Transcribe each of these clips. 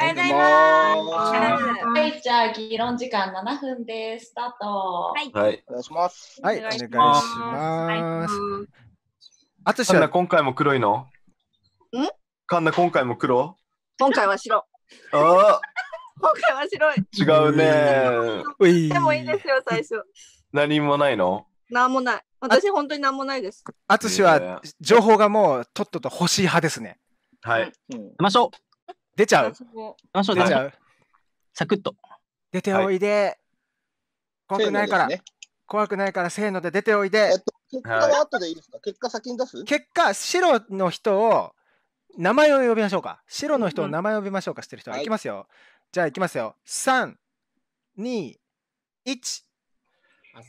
おはようございます。はい、じゃあ議論時間7分です。スタート。はい。はい、お願いします。はい、お願いします。あつしは今回も黒いのんカンナ今回も黒今回は白。ああ。今回は白い。違うね。でもいいですよ、最初。何もないの何もない。私、本当に何もないです。あつしは情報がもうとっとと欲しい派ですね。はい。行きましょう。出ちゃう。う出ちゃう。サクッと。出ておいで。怖くないから。怖くないからせーので出ておいで。結果は後でいいですか、結果先に出す結果、白の人を名前を呼びましょうか。白の人を名前を呼びましょうか、してる人は。いきますよ。じゃあいきますよ。3、2、1。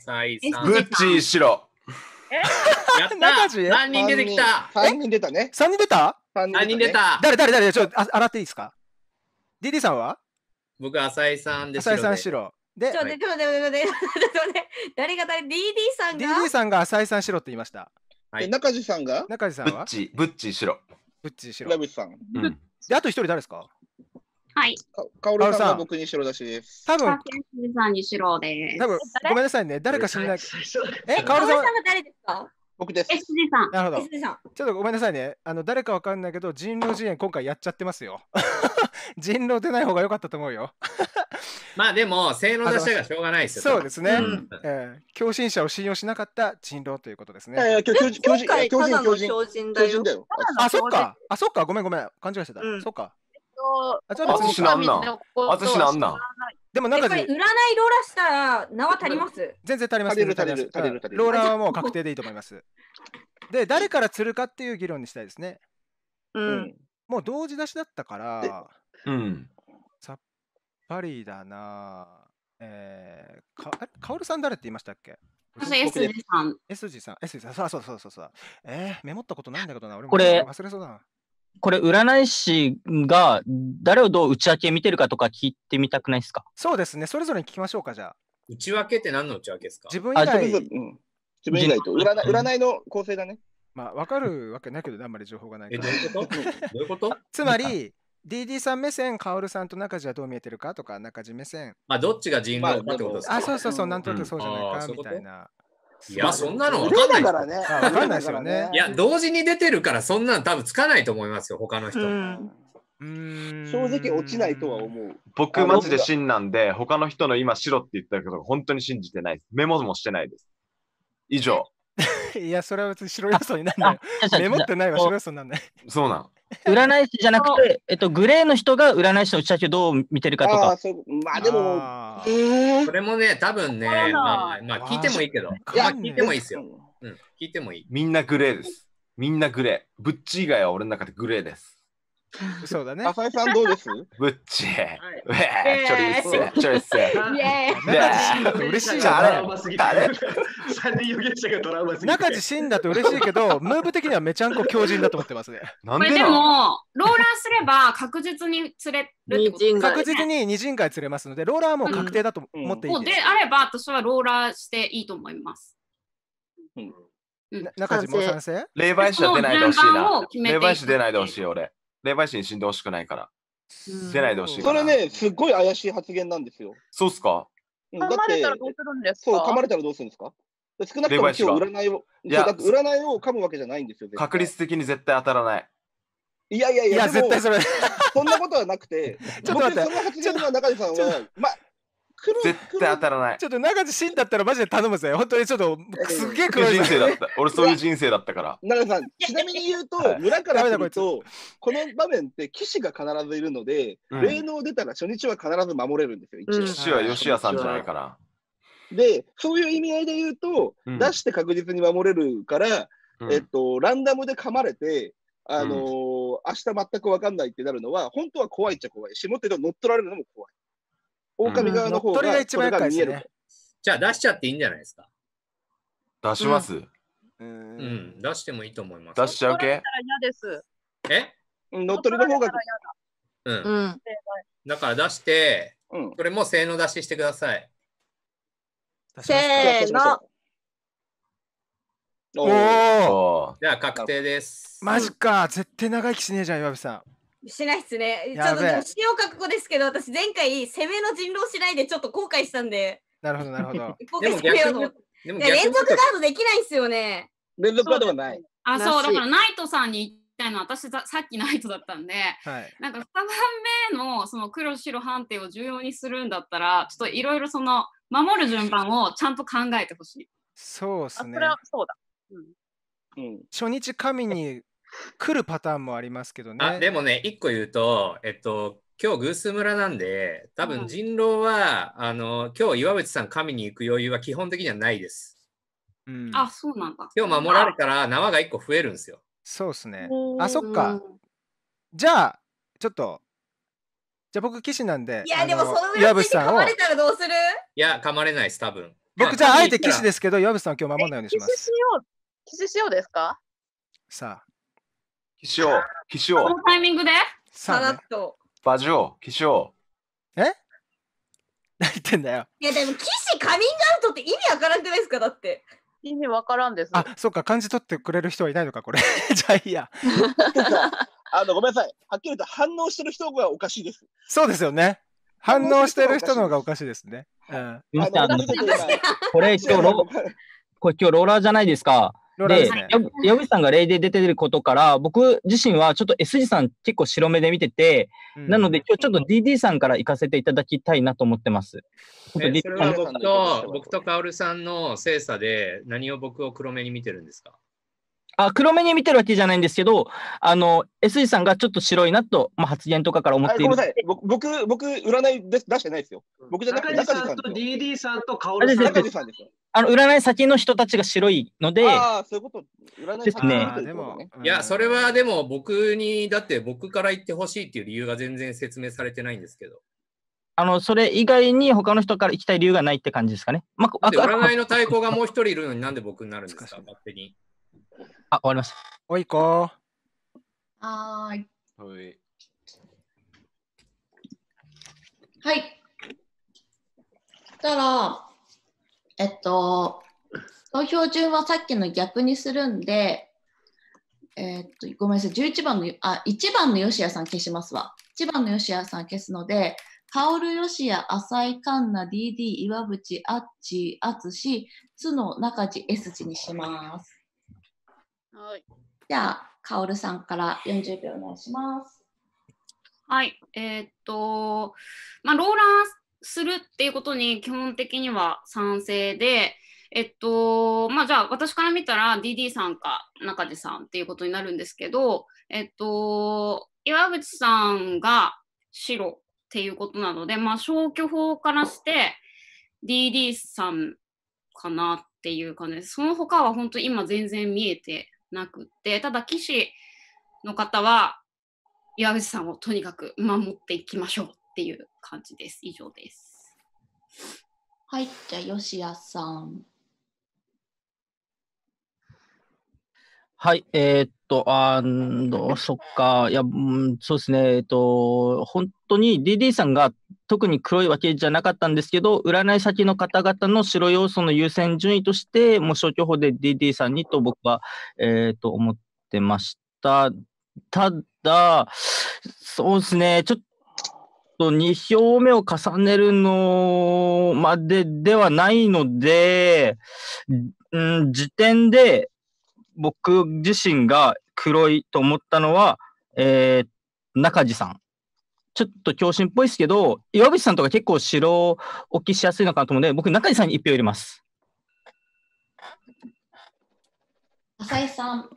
浅井さん。グッチー白。やった中地何人出てきた三人出たね。三人出た三人出た。誰誰誰ちょっとあ洗っていいですか ?DD さんは僕、浅井さんです。浅井さん白。で、ちょっと待って、ちっと待って、待って。誰が誰 ?DD さんが ?DD さんが浅井さん白って言いました。はい、中地さんが中地さんはブッチ、ブッチ白。ブッチ白。ラブさん。で、あと一人誰ですかはい。カオルさん僕にしろだしです。多分さんにです。多分ごめんなさいね。誰か知らない。え、カオルさんは誰ですか僕です。SG さん。なるほど。ちょっとごめんなさいね。あの誰かわかんないけど、人狼支援今回やっちゃってますよ。人狼出ない方が良かったと思うよ。まあでも、性能出したがしょうがないですよ。そうですね、え強信者を信用しなかった人狼ということですね。いやいや、強人、強人、強人、強人だよ。あ、そっか。あ、そっか。ごめんごめん。勘違いしてた。そっか。あちょっと私なんなんなんなでもなんか占いローラーしたらは足ります全然足ります足りる足りる足りる足りるローラはもう確定でいいと思いますで誰から釣るかっていう議論にしたいですねうん、もう同時出しだったからうんさっぱりだなえー、かかおるさん誰って言いましたっけ私 S 字さん。S 字さん。S 字さん。そうそうそうそう。えー、メモったことないんだけどな。俺もこれ忘れそうだな。これ、占い師が誰をどう内訳見てるかとか聞いてみたくないですかそうですね、それぞれに聞きましょうか、じゃあ。内訳って何の内訳ですか自分以外自分,、うん、自分以外と占占いの構成だね。まあ、わかるわけないけど、あんまり情報がないから。え、どういうこと つまり、DD さん目線、カオルさんと中地はどう見えてるかとか、中地目線。まあ、どっちが人狼かってことですか、まあ、あ、そうそうそう、なんとなくそうじゃないか、みたいな。いや、そんなの分かんないからね。分かんないですよね。いや、同時に出てるから、そんなの多分つかないと思いますよ、他の人。うん正直落ちないとは思う。僕、マジで真なんで、他の人の今、白って言ったことが本当に信じてないです。メモもしてないです。以上。いや、それは別に白要素になんないよ。メモってないわ、白要素になんない。そうなん。占い師じゃなくて、えっと、グレーの人が占い師の打ちをどう見てるかとか。あまあでも、えー、それもね、多分ね、まあ、まあ、聞いてもいいけど、いや、まあ、聞いてもいいですよ、うん。聞いてもいい。みんなグレーです。みんなグレー。ブッチ以外は俺の中でグレーです。そうだね。浅井さんどうですぶっちえ。うちょりっす。ちょっす。イエーイ。嬉しいじゃん。三人予言者がトラウマすぎ中地真だと嬉しいけど、ムーブ的にはめちゃんこ強靭だと思ってますね。なんででも、ローラーすれば確実に釣れる確実に二人会釣れますので、ローラーも確定だと思っていいです。であれば、私はローラーしていいと思います。中地も賛成霊媒師は出ないでほしいな。霊媒師出ないでほしい、俺。霊媒師に死んでほしくないから。出ないでほしいそれね、すっごい怪しい発言なんですよ。そうっすか、うん、噛まれたらどうするんですかそう、噛まれたらどうするんですか少なくとも今日占いを、いや、占いを噛むわけじゃないんですよ。確率的に絶対当たらない。いやいやいや、いや絶対それ。そんなことはなくて、ちょっと待って。その発言は中地さんは、まあ、黒絶対当たらないちょっと中地真だったらマジで頼むぜ。本当にちょっとすっげえ黒い人生だった。俺そういう人生だったから。長さん、ちなみに言うと、村からすると、この場面って騎士が必ずいるので、うん霊能出たら初日は必ず守れるんですよ、一応。騎士は吉谷さんじゃないから。で、そういう意味合いで言うと、うん出して確実に守れるから、うんえっと、ランダムで噛まれて、あのー明日全く分かんないってなるのは、本当は怖いっちゃ怖いし、もっと言うと乗っ取られるのも怖い。狼側の方が、うん、が一番厄介ですね。じゃあ出しちゃっていいんじゃないですか。出します。うん、うん、出してもいいと思います。出しちゃうけえ乗っ取りの方が。うん、だから出して、うん、それも性能出ししてください。せーの。おおじゃあ確定です。マジか、絶対長生きしねえじゃん、岩部さん。しないっすね。ちょっとで詩を書くですけど、私、前回、攻めの人狼しないで、ちょっと後悔したんで。なるほど、なるほど。いや、連続カードできないっすよね。連続カードはない。あ、そう、だから、ナイトさんにたいの私さっきナイトだったんで、はい、なんか2番目のその黒白判定を重要にするんだったらちょっといろいろその守る順番をちゃんと考えてほしい。そうですね。それはそうだ、うん、うん、初日神に来るパターンもありますけどね。あでもね、一個言うと、えっと、今日グース村なんで、多分人狼は、うん、あの、今日岩渕さん神に行く余裕は基本的にはないです。うん、あ、そうなんだ。今日守られたら縄が一個増えるんですよ。そうですね。あ、そっか。じゃあ、ちょっと。じゃあ僕騎士なんで。いや、でもその上に噛まれたらどうするいや、噛まれないです、多分。僕じゃああえて騎士ですけど、岩渕さん今日守らないようにします。騎士しよう。騎士しようですかさあ。岸尾、岸尾。このタイミングでさらっと。馬上、岸尾。え 何言ってんだよ。いやでも、岸カミングアウトって意味わからんくないですかだって。意味わからんです。あ、そっか、感じ取ってくれる人はいないのか、これ。じゃあいいや。あの、ごめんなさい。はっきり言うと反応してる人がおかしいです。そうですよね。反応してる人の方がおかしいですね。うん。これ今日ロ、これ今日ローラーじゃないですか。で、矢口さんが例で出てることから、僕自身はちょっと S 字さん結構白目で見てて、うん、なので今日ちょっと DD さんから行かせていただきたいなと思ってます。それは僕と、僕と薫さんの精査で何を僕を黒目に見てるんですかあ黒目に見てるわけじゃないんですけど、あの、S 字さんがちょっと白いなと、まあ、発言とかから思っている。僕、僕、占い出してないですよ。僕じゃなくて、中地さんと DD さんと薫さん。さんですあの占い先の人たちが白いので、ああ、そういうこと、占い先の人でも、いや、それはでも僕に、だって僕から言ってほしいっていう理由が全然説明されてないんですけど。あの、それ以外に他の人から行きたい理由がないって感じですかね。まあ、占いの対抗がもう一人いるのになんで僕になるんですか、勝手に。あ、終わりました。おい、こう。はーい。はい。はい。したら、えっと、投票順はさっきの逆にするんで、えー、っと、ごめんなさい、11番の、あ、1番の吉谷さん消しますわ。1番の吉谷さん消すので、サイ、カ浅井ディディ、岩渕、あっち、あつし、つの中地、スチにします。はい。じゃあ、ルさんから40秒お願いします。はい、えー、っと、まあ、ローラーするっていうことに基本的には賛成で、えっと、まあじゃあ私から見たら DD さんか中地さんっていうことになるんですけど、えっと、岩渕さんが白っていうことなので、まあ消去法からして DD さんかなっていう感じです。その他は本当今全然見えてなくて、ただ棋士の方は岩渕さんをとにかく守っていきましょうっていう感じです。以上です。はい、じゃあ、よしやさん。はい、えー、っと、あの、そっか、いや、うん、そうですね、えっと、本当に DD さんが特に黒いわけじゃなかったんですけど、占い先の方々の白要素の優先順位として、もう消去法で DD さんにと僕は、えー、っと、思ってました。ただ、そうですね、ちょっと、と2票目を重ねるのまでではないので、うん、時点で僕自身が黒いと思ったのは、えー、中地さん。ちょっと強心っぽいですけど、岩渕さんとか結構白置きしやすいのかなと思うので、僕、中地さんに1票入れます。浅井さん。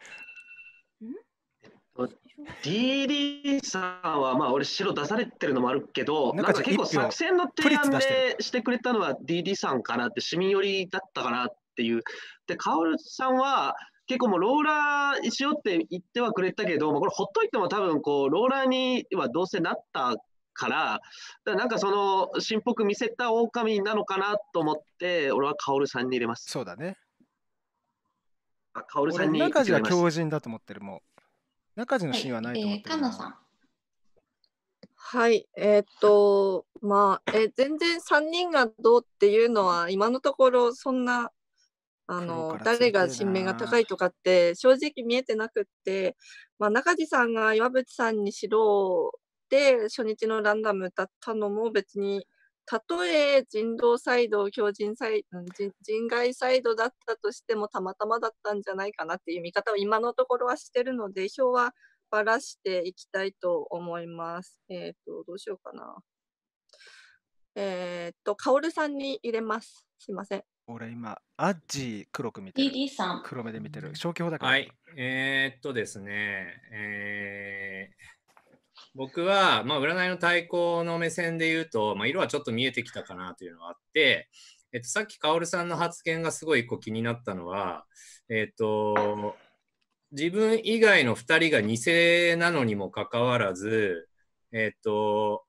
DD さんは、まあ、俺、白出されてるのもあるけど、なんか結構作戦の提案でしてくれたのは DD さんかなって、市民寄りだったかなっていう。で、カオルさんは、結構もうローラーしようって言ってはくれたけど、まあ、これほっといても多分こうローラーにはどうせなったからだなんかその新っぽく見せた狼なのかなと思って俺は薫さんに入れますそうだねあ薫さんに中地は強靭だと思ってるも中地のシーンはないと思ってな、はいえー、さんはい、えー、っと、まあ、え全然3人がどうっていうのは、今のところそんな、あの、誰が新名が高いとかって正直見えてなくって、まあ、中地さんが岩渕さんにしろ、で、初日のランダム歌ったのも別にたとえ人道サイド、強人サイ人人外サイドだったとしてもたまたまだったんじゃないかなっていう見方を今のところはしてるので、票はばらしていきたいと思います。えっ、と、どうしようかな。えっ、と、カオルさんに入れます。すいません。俺今、アッジ黒く見てる。DD さん。黒目で見てる。消去法だから。はい。えー、っとですね、えー、僕は、まあ、占いの対抗の目線で言うと、まあ、色はちょっと見えてきたかなというのがあって、えっと、さっき薫さんの発言がすごい気になったのは、えっと、自分以外の2人が偽なのにもかかわらず、えっと、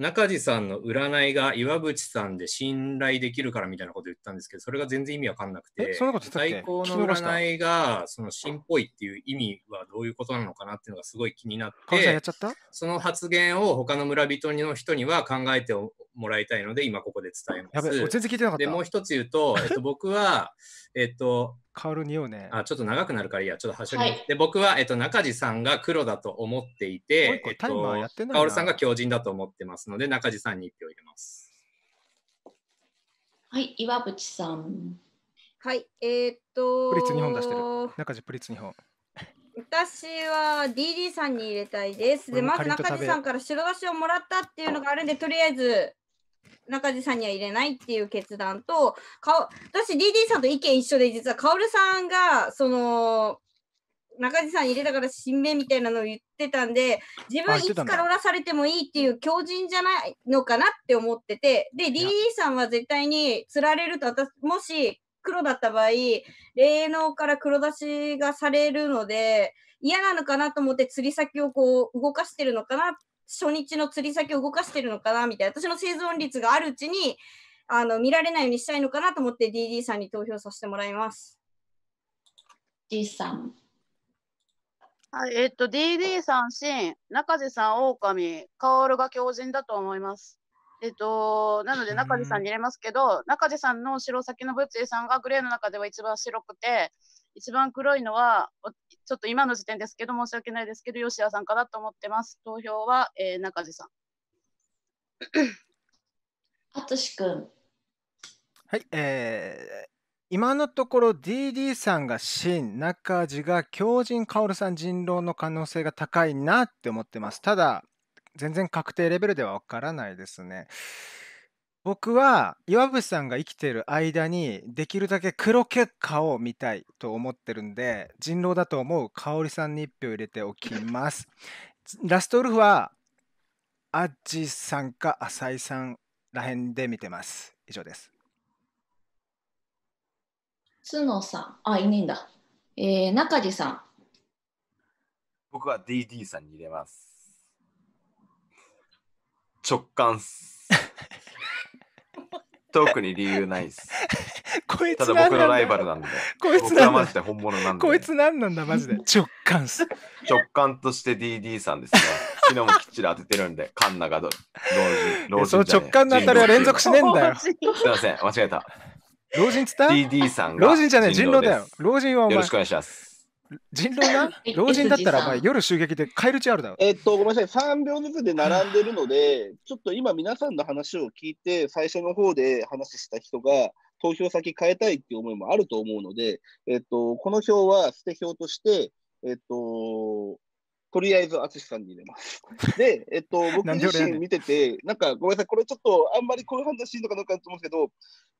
中地さんの占いが岩渕さんで信頼できるからみたいなこと言ったんですけど、それが全然意味わかんなくて、最高の占いが、その新っぽいっていう意味はどういうことなのかなっていうのがすごい気になって、その発言を他の村人の人には考えてもらいたいので、今ここで伝えます。やべ、全然聞いてなかった。で、もう一つ言うと、えっと、僕は、えっと、カールにようね。あ、ちょっと長くなるからいいや、ちょっと端折り、はい、で、僕は、えっと、中地さんが黒だと思っていて、えっと、カオルさんが強人だと思ってますので、中地さんに1票入れます。はい、岩渕さん。はい、えー、っと。プリッツ2本出してる。中地プリッツ2本。私は DD さんに入れたいです。で、まず中地さんから白だしをもらったっていうのがあるんで、とりあえず中地さんには入れないっていう決断とか私 DD さんと意見一緒で実は薫さんがその中地さん入れたから新名みたいなのを言ってたんで自分いつからおらされてもいいっていう強靭じゃないのかなって思っててで DD さんは絶対に釣られると私もし黒だった場合霊能から黒出しがされるので嫌なのかなと思って釣り先をこう動かしてるのかなっ初日の釣り先を動かしてるのかなみたいな私の生存率があるうちにあの見られないようにしたいのかなと思って DD さんに投票させてもらいます。D さん。はい、えっと DD さん、シン、中瀬さん、オオカミ、薫が狂人だと思います。えっと、なので中瀬さんに入れますけど、中瀬さんの白先のブッチさんがグレーの中では一番白くて、一番黒いのは、ちょっと今の時点ですけど、申し訳ないですけど、吉谷さんかなと思ってます。投票は、えー、中地さん。あ とはい、えー、今のところ DD さんが真、中地が強靭薫さん人狼の可能性が高いなって思ってます。ただ、全然確定レベルではわからないですね。僕は岩渕さんが生きてる間にできるだけ黒結果を見たいと思ってるんで人狼だと思う香さんに1票入れておきますラストウルフはアッジさんか浅井さんらへんで見てます以上です角さんあいねえんだえー、中地さん僕は DD さんに入れます直感っす 特に理由ないっす。こいつただ僕のライバルなんで。こいつ僕はマジで本物なんで。こいつ何なんだマジで。直感っす。直感として DD さんですね。昨日もきっちり当ててるんで、カンナがど老人、老人その直感の当たりは連続しねえんだよ。すいません、間違えた。老人つった ?DD さんが。老人じゃない人狼だよ。老人はお前。よろしくお願いします。人狼な老人だったらまあ、夜襲撃で帰るチあるだろ。えっと、ごめんなさい、3秒ずつで並んでるので、ちょっと今皆さんの話を聞いて、最初の方で話した人が、投票先変えたいっていう思いもあると思うので、えっと、この票は捨て票として、えっと、とりあえず淳さんに入れます。で、えっと、僕自身見てて、なんかごめんなさい、これちょっとあんまりこういう話いいのかどうかと思うんですけど、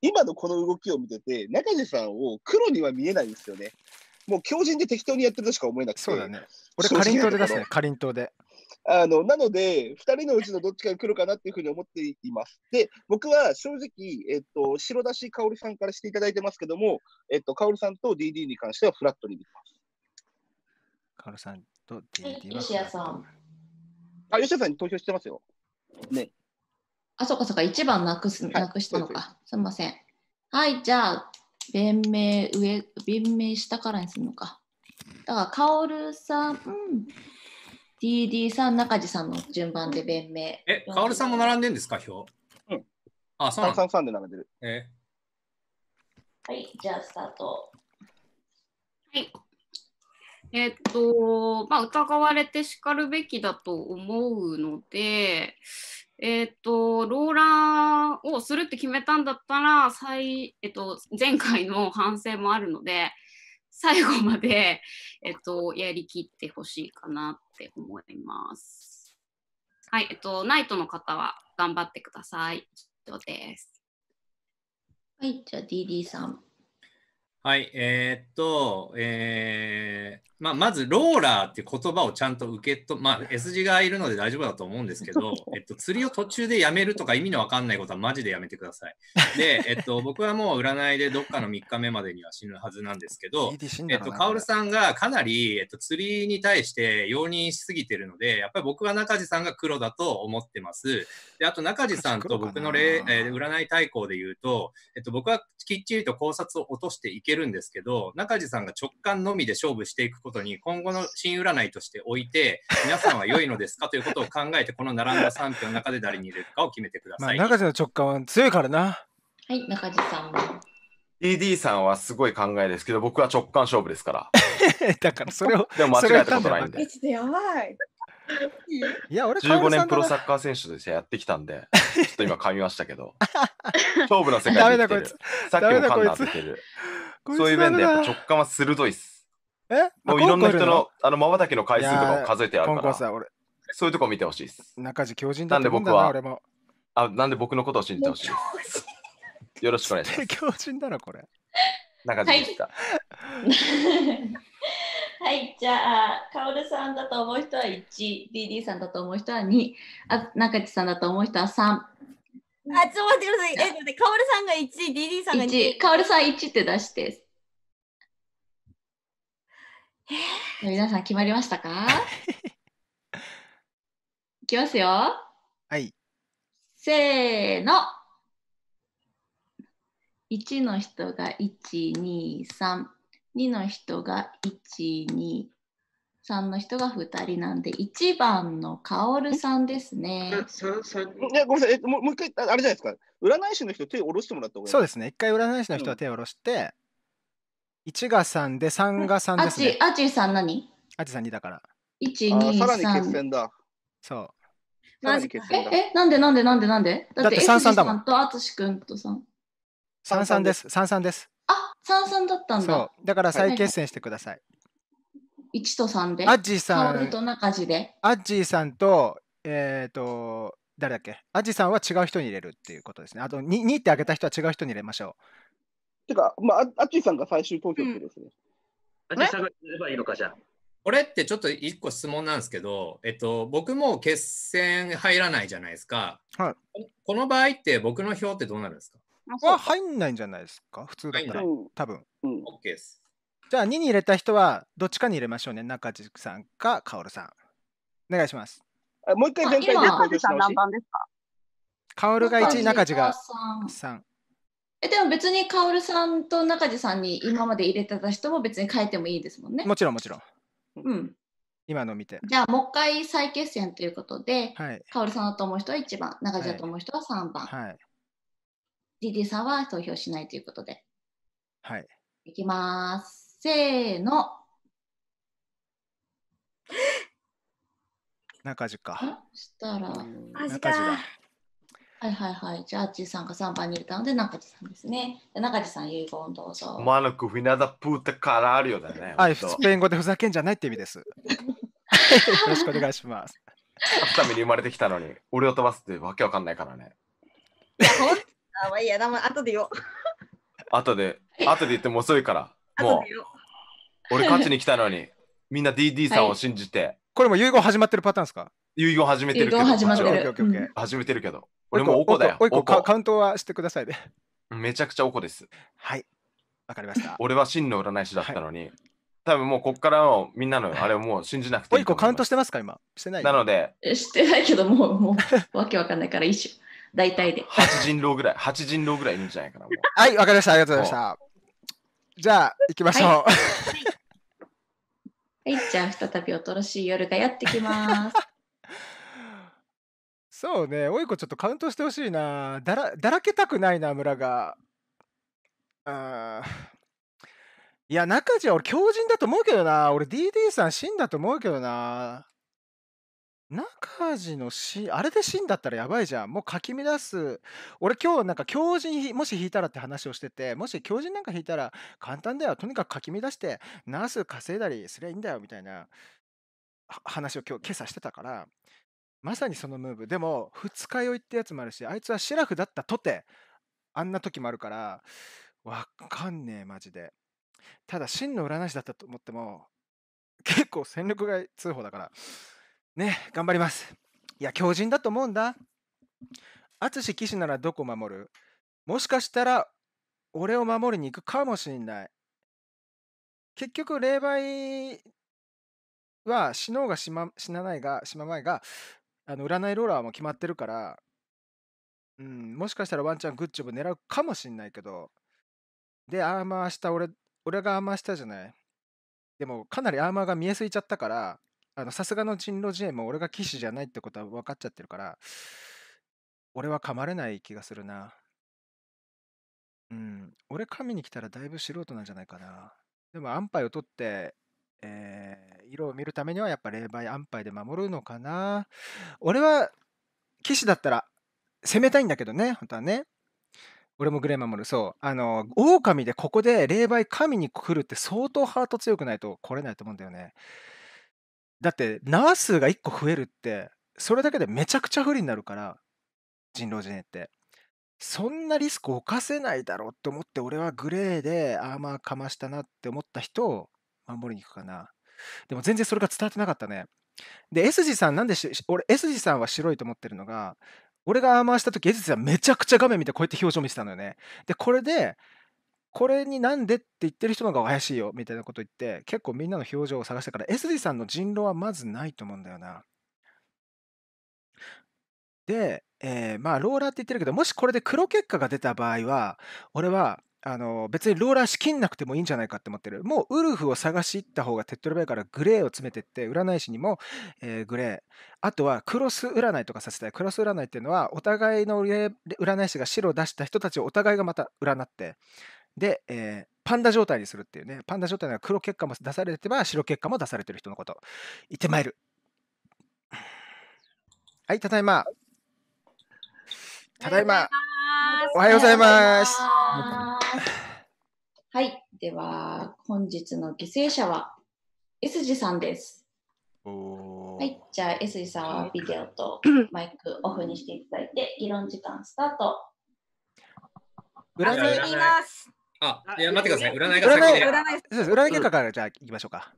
今のこの動きを見てて、中地さんを黒には見えないんですよね。もう強靭で適当にやってるとしか思えなくて。そうだね。俺、かりんとうで出すね、かりんとうで。あのなので、2人のうちのどっちかが来るかなっていうふうに思っています。で、僕は正直、えっと、白だし香さんからしていただいてますけども、えっと、香さんと DD に関してはフラットに見てます。香さんと DD は。吉谷さん。あ、吉谷さんに投票してますよ。ね。あ、そっかそっか、1番なくす、なくしたのか。すみません。はい、じゃあ、弁明上、弁明したからにするのか。だから、カオルさん、うん、DD さん、中地さんの順番で弁明。え、カオルさんも並んでんですか、表。うん。あ、そうなん3、んで並んでる。えはい、じゃあ、スタート。はい。えっと、まあ、疑われてしかるべきだと思うので、えっ、ー、と、ローラーをするって決めたんだったら、最えっ、ー、と、前回の反省もあるので、最後まで、えっ、ー、と、やりきってほしいかなって思います。はい、えっと、ナイトの方は頑張ってください。以上です。はい、じゃあ DD さん。はい、えー、っと、えー、まあ、まずローラーっていう言葉をちゃんと受けと、まあ、S 字がいるので大丈夫だと思うんですけど、えっと、釣りを途中でやめるとか意味のわかんないことはマジでやめてください。で、えっと、僕はもう占いでどっかの3日目までには死ぬはずなんですけど、えっと、カオルさんがかなり、えっと、釣りに対して容認しすぎてるので、やっぱり僕は中地さんが黒だと思ってます。で、あと中地さんと僕の例、えー、占い対抗で言うと、えっと、僕はきっちりと考察を落としていけるんですけど、中地さんが直感のみで勝負していくことことに今後の新占いとして置いて 皆さんは良いのですかということを考えてこの並んだ3票の中で誰に入れるかを決めてください。まあ、中地の直感は強いからな。はい中地さんも。ED さんはすごい考えですけど僕は直感勝負ですから。だからそれを。でも間違えたことないんで。やばい。いや俺15年プロサッカー選手としてやってきたんで、ちょっと今噛みましたけど、勝負の世界で生きてる。さっきも噛んだんでてる。そういう面でやっぱ直感は鋭いっす。えもういろんな人のあのたきの回数とかを数えてあるから、さ、俺、そういうとこ見てほしいです。中地強靭だと思うんだな、なんで俺も。あ、なんで僕のことを信じてほしいよろしくお願いします。強靭だな、これ。中地でした。はい、じゃあ、カオルさんだと思う人は1、DD さんだと思う人は2、あ中地さんだと思う人は3、あ、ちょっと待ってください。え、待って、カオルさんが1位、DD さんが2位。1、カオルさん1って出して、え皆さん決まりましたか いきますよ。はい。せーの。1の人が123。2の人が123の人が2人なんで1番のカオルさんですね。いやごめんなさいもう一回あれじゃないですか占い師の人手を下ろしてもらった方がいいそうですね一回占い師の人は手を下ろして、1が3で3が3ですね。アちさん何あちさん2だから。1、あー2、さらに決戦だ。そう。え、え、なんでなんでなんでなんでだって三三33だもんとあつしくんとさん。33です。33です。あ、三三だったんだ。そう。だから再決戦してください。1と3で。アッジーさん、と中地で。アッジーさんと、えっ、と、誰だっけアッジーさんは違う人に入れるっていうことですね。あと二2ってあげた人は違う人に入れましょう。てか、まあ、あっちさんが最終投票ですね。あっちさんが言ればいいのかじゃあ。これってちょっと一個質問なんですけど、えっと、僕も決戦入らないじゃないですか。はい。この場合って僕の票ってどうなるんですかは入んないんじゃないですか普通だったら、多分。うん。OK です。じゃあ2に入れた人はどっちかに入れましょうね。中地さんか薫さん。お願いします。あもう一回全体で。薫が1位、中地が3。えでも別にカオルさんと中地さんに今まで入れてた人も別に変えてもいいですもんね。もちろんもちろん。うん。今の見て。じゃあもう一回再決戦ということで、はい、カオルさんだと思う人は1番、中地だと思う人は3番。はい。リリーさんは投票しないということで。はい。いきます。せーの。中地か。そしたら。中地だ。はいはいはい。じゃあ、ちさんが3番にいたので、中地さんですね。で中地さん、遺言どうぞ。マルク、フィナダプータカラーリオだね。はい、スペイン語でふざけんじゃないって意味です。よろしくお願いします。熱海に生まれてきたのに、俺を飛ばすってわけわかんないからね。あ、まあ、いや、だま、後でよ。後で、後で言っても遅いから。もう、俺勝ちに来たのに、みんな DD さんを信じて。はい、これも遺言始まってるパターンですか遺言始めてるけど。遺言始まってる。始めてるけど。俺もおこだよ。おこカウントはしてくださいね。めちゃくちゃおこです。はい。わかりました。俺は真の占い師だったのに、はい、多分もうこっからのみんなのあれをもう信じなくていい。おいこカウントしてますか今してないなので。してないけど、もう、もう、わけわかんないから一緒。大体で。八人狼ぐらい、八人狼ぐらいいるんじゃないかな。はい、わかりました。ありがとうございました。じゃあ、行きましょう。はい、はい、じゃあ、再びおとろしい夜がやってきます。そうね、おいこちょっとカウントしてほしいな。だら、だらけたくないな、村が。あいや、中地は俺強人だと思うけどな。俺 DD さん死んだと思うけどな。中地の死、あれで死んだったらやばいじゃん。もうかき乱す。俺今日なんか強人もし引いたらって話をしてて、もし強人なんか引いたら簡単だよ。とにかくかき乱して、ナース稼いだりすりゃいいんだよ、みたいな話を今日、今朝してたから、まさにそのムーブ。でも、二日酔いってやつもあるし、あいつはシラフだったとて、あんな時もあるから、わかんねえ、マジで。ただ、真の占い師だったと思っても、結構戦力外通報だから、ね、頑張ります。いや、強人だと思うんだ。淳騎士ならどこ守るもしかしたら、俺を守りに行くかもしんない。結局、霊媒は死のうが死,、死なないが、死まないが、あの占いローラーも決まってるから、うん、もしかしたらワンチャングッジョブ狙うかもしんないけど、で、アーマーした俺、俺がアーマーしたじゃない。でも、かなりアーマーが見えすぎちゃったから、あの、さすがの人狼 GM も俺が騎士じゃないってことは分かっちゃってるから、俺は噛まれない気がするな。うん、俺噛みに来たらだいぶ素人なんじゃないかな。でも、安牌を取って、えー、色を見るためにはやっぱ霊媒安牌で守るのかな。俺は騎士だったら攻めたいんだけどね、本当はね。俺もグレー守る。そう。あの、狼でここで霊媒神に来るって相当ハート強くないと来れないと思うんだよね。だって、縄数が1個増えるって、それだけでめちゃくちゃ不利になるから、人狼陣営って。そんなリスクを犯せないだろうと思って、俺はグレーでアーマーかましたなって思った人を守りに行くかな。でも全然それが伝わってなかったね。で、S 字さん、なんでし、俺、S 字さんは白いと思ってるのが、俺がアーマーした時、S 字さんめちゃくちゃ画面見てこうやって表情見てたのよね。で、これで、これになんでって言ってる人の方が怪しいよみたいなこと言って結構みんなの表情を探したから s 字さんの人狼はまずないと思うんだよな。で、えー、まあローラーって言ってるけどもしこれで黒結果が出た場合は俺はあの別にローラー仕切んなくてもいいんじゃないかって思ってる。もうウルフを探し行った方が手っ取り早いからグレーを詰めてって、占い師にも、えー、グレー。あとはクロス占いとかさせたい。クロス占いっていうのは、お互いの占い師が白を出した人たちをお互いがまた占って、で、えー、パンダ状態にするっていうね。パンダ状態なら黒結果も出されてば白結果も出されてる人のこと。行ってまいる。はい、ただいま。ただいま。おはようございます。はい。では、本日の犠牲者は S 字さんです。はい。じゃあ、S 字さんはビデオと マイクオフにしていただいて、議論時間スタート。占います。あ、いや、待ってください。占いが先で。占い占い結果から、じゃあ、いきましょうか。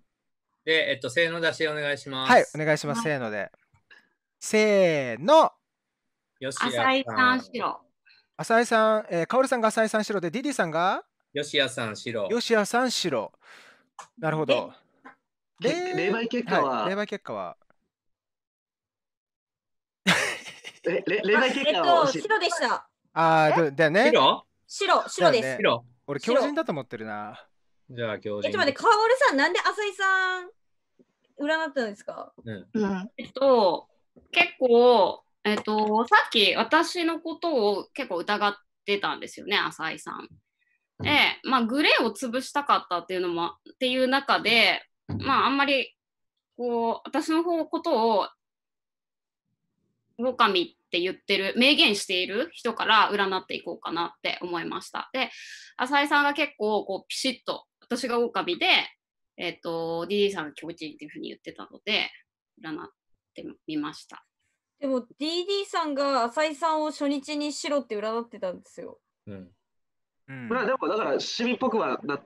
で、えっと、せーの出しお願いします。はい、お願いします。せーので。せーの。よし浅井さん、白。浅井さん、えー、かおるさんが浅井さん、白で、ディディさんがよしやさん、よしやさん、ろなるほど。霊媒結果は、はい、霊媒結果は。霊媒結果は、えっと、白でした。ああ、だよね。白白、白です、ね。白。俺、狂人だと思ってるな。じゃあ、狂人。え、ちょっと待って、カオルさん、なんで浅井さん、占ったんですか、うん、うん、えっと、結構、えっと、さっき私のことを結構疑ってたんですよね、浅井さん。で、まあ、グレーを潰したかったっていうのもっていう中で、まあ、あんまりこう私の方ことを狼って言ってる明言している人から占っていこうかなって思いましたで浅井さんが結構こうピシッと私が狼で、えっ、ー、と DD さんがいいっていうふうに言ってたので占ってみましたでも DD さんが浅井さんを初日にしろって占ってたんですよ、うんまあでもだから趣味っぽくはな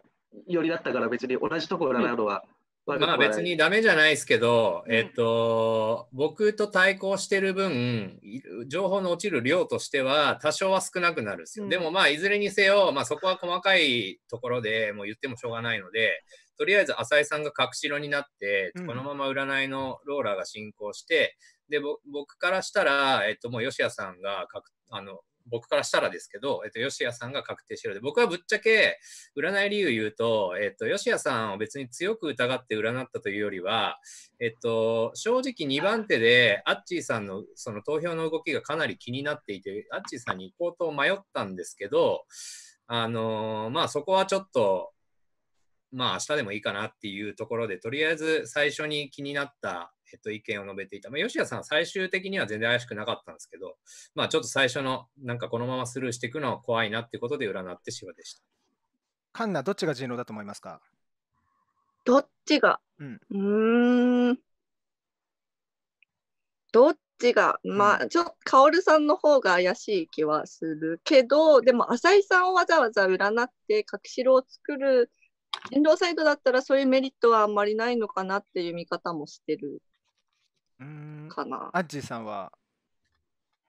よりだったから別に同じところなのは、うん、まあ別にダメじゃないですけど、うん、えっ、と僕と対抗してる分情報の落ちる量としては多少は少なくなるんですよ、でもまあいずれにせよ、まあ、そこは細かいところでもう言ってもしょうがないのでとりあえず浅井さんが隠しろになって、このまま占いのローラーが進行してで僕からしたら、えっ、と、もう吉谷さんがあの僕からしたらですけど、えっと、吉谷さんが確定してるで、僕はぶっちゃけ、占い理由言うと、えっと、吉谷さんを別に強く疑って占ったというよりは、えっと、正直2番手で、アッチーさんのその投票の動きがかなり気になっていて、アッチーさんに行こうと迷ったんですけど、あのー、まあ、そこはちょっと、まあ、明日でもいいかなっていうところで、とりあえず最初に気になったえっと、意見を述べていた。まあ、吉谷さん、最終的には全然怪しくなかったんですけど、まあ、ちょっと最初の、なんかこのままスルーしていくのは怖いなってことで占って芝でした。カンナ、どっちが人狼だと思いますかどっちが、うん、うんどっちが、まあ、ちょっと、薫さんの方が怪しい気はするけど、でも、浅井さんをわざわざ占って、隠しろを作る、人狼サイドだったら、そういうメリットはあんまりないのかなっていう見方もしてる。うん。かな。アッジーさんは、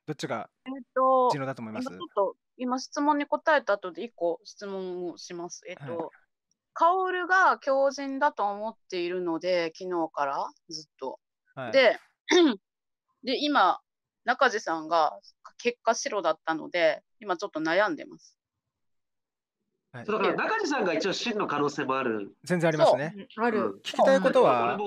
どっちが重要だと思います、えっと、今ちょっと今質問に答えた後で1個質問をします。えっと、はい薫が強人だと思っているので、昨日からずっと。はい、で で、今、中地さんが結果白だったので、今ちょっと悩んでます。はい、だから中地さんが一応真の可能性もある。全然ありますね。ある、うん、聞きたいことは。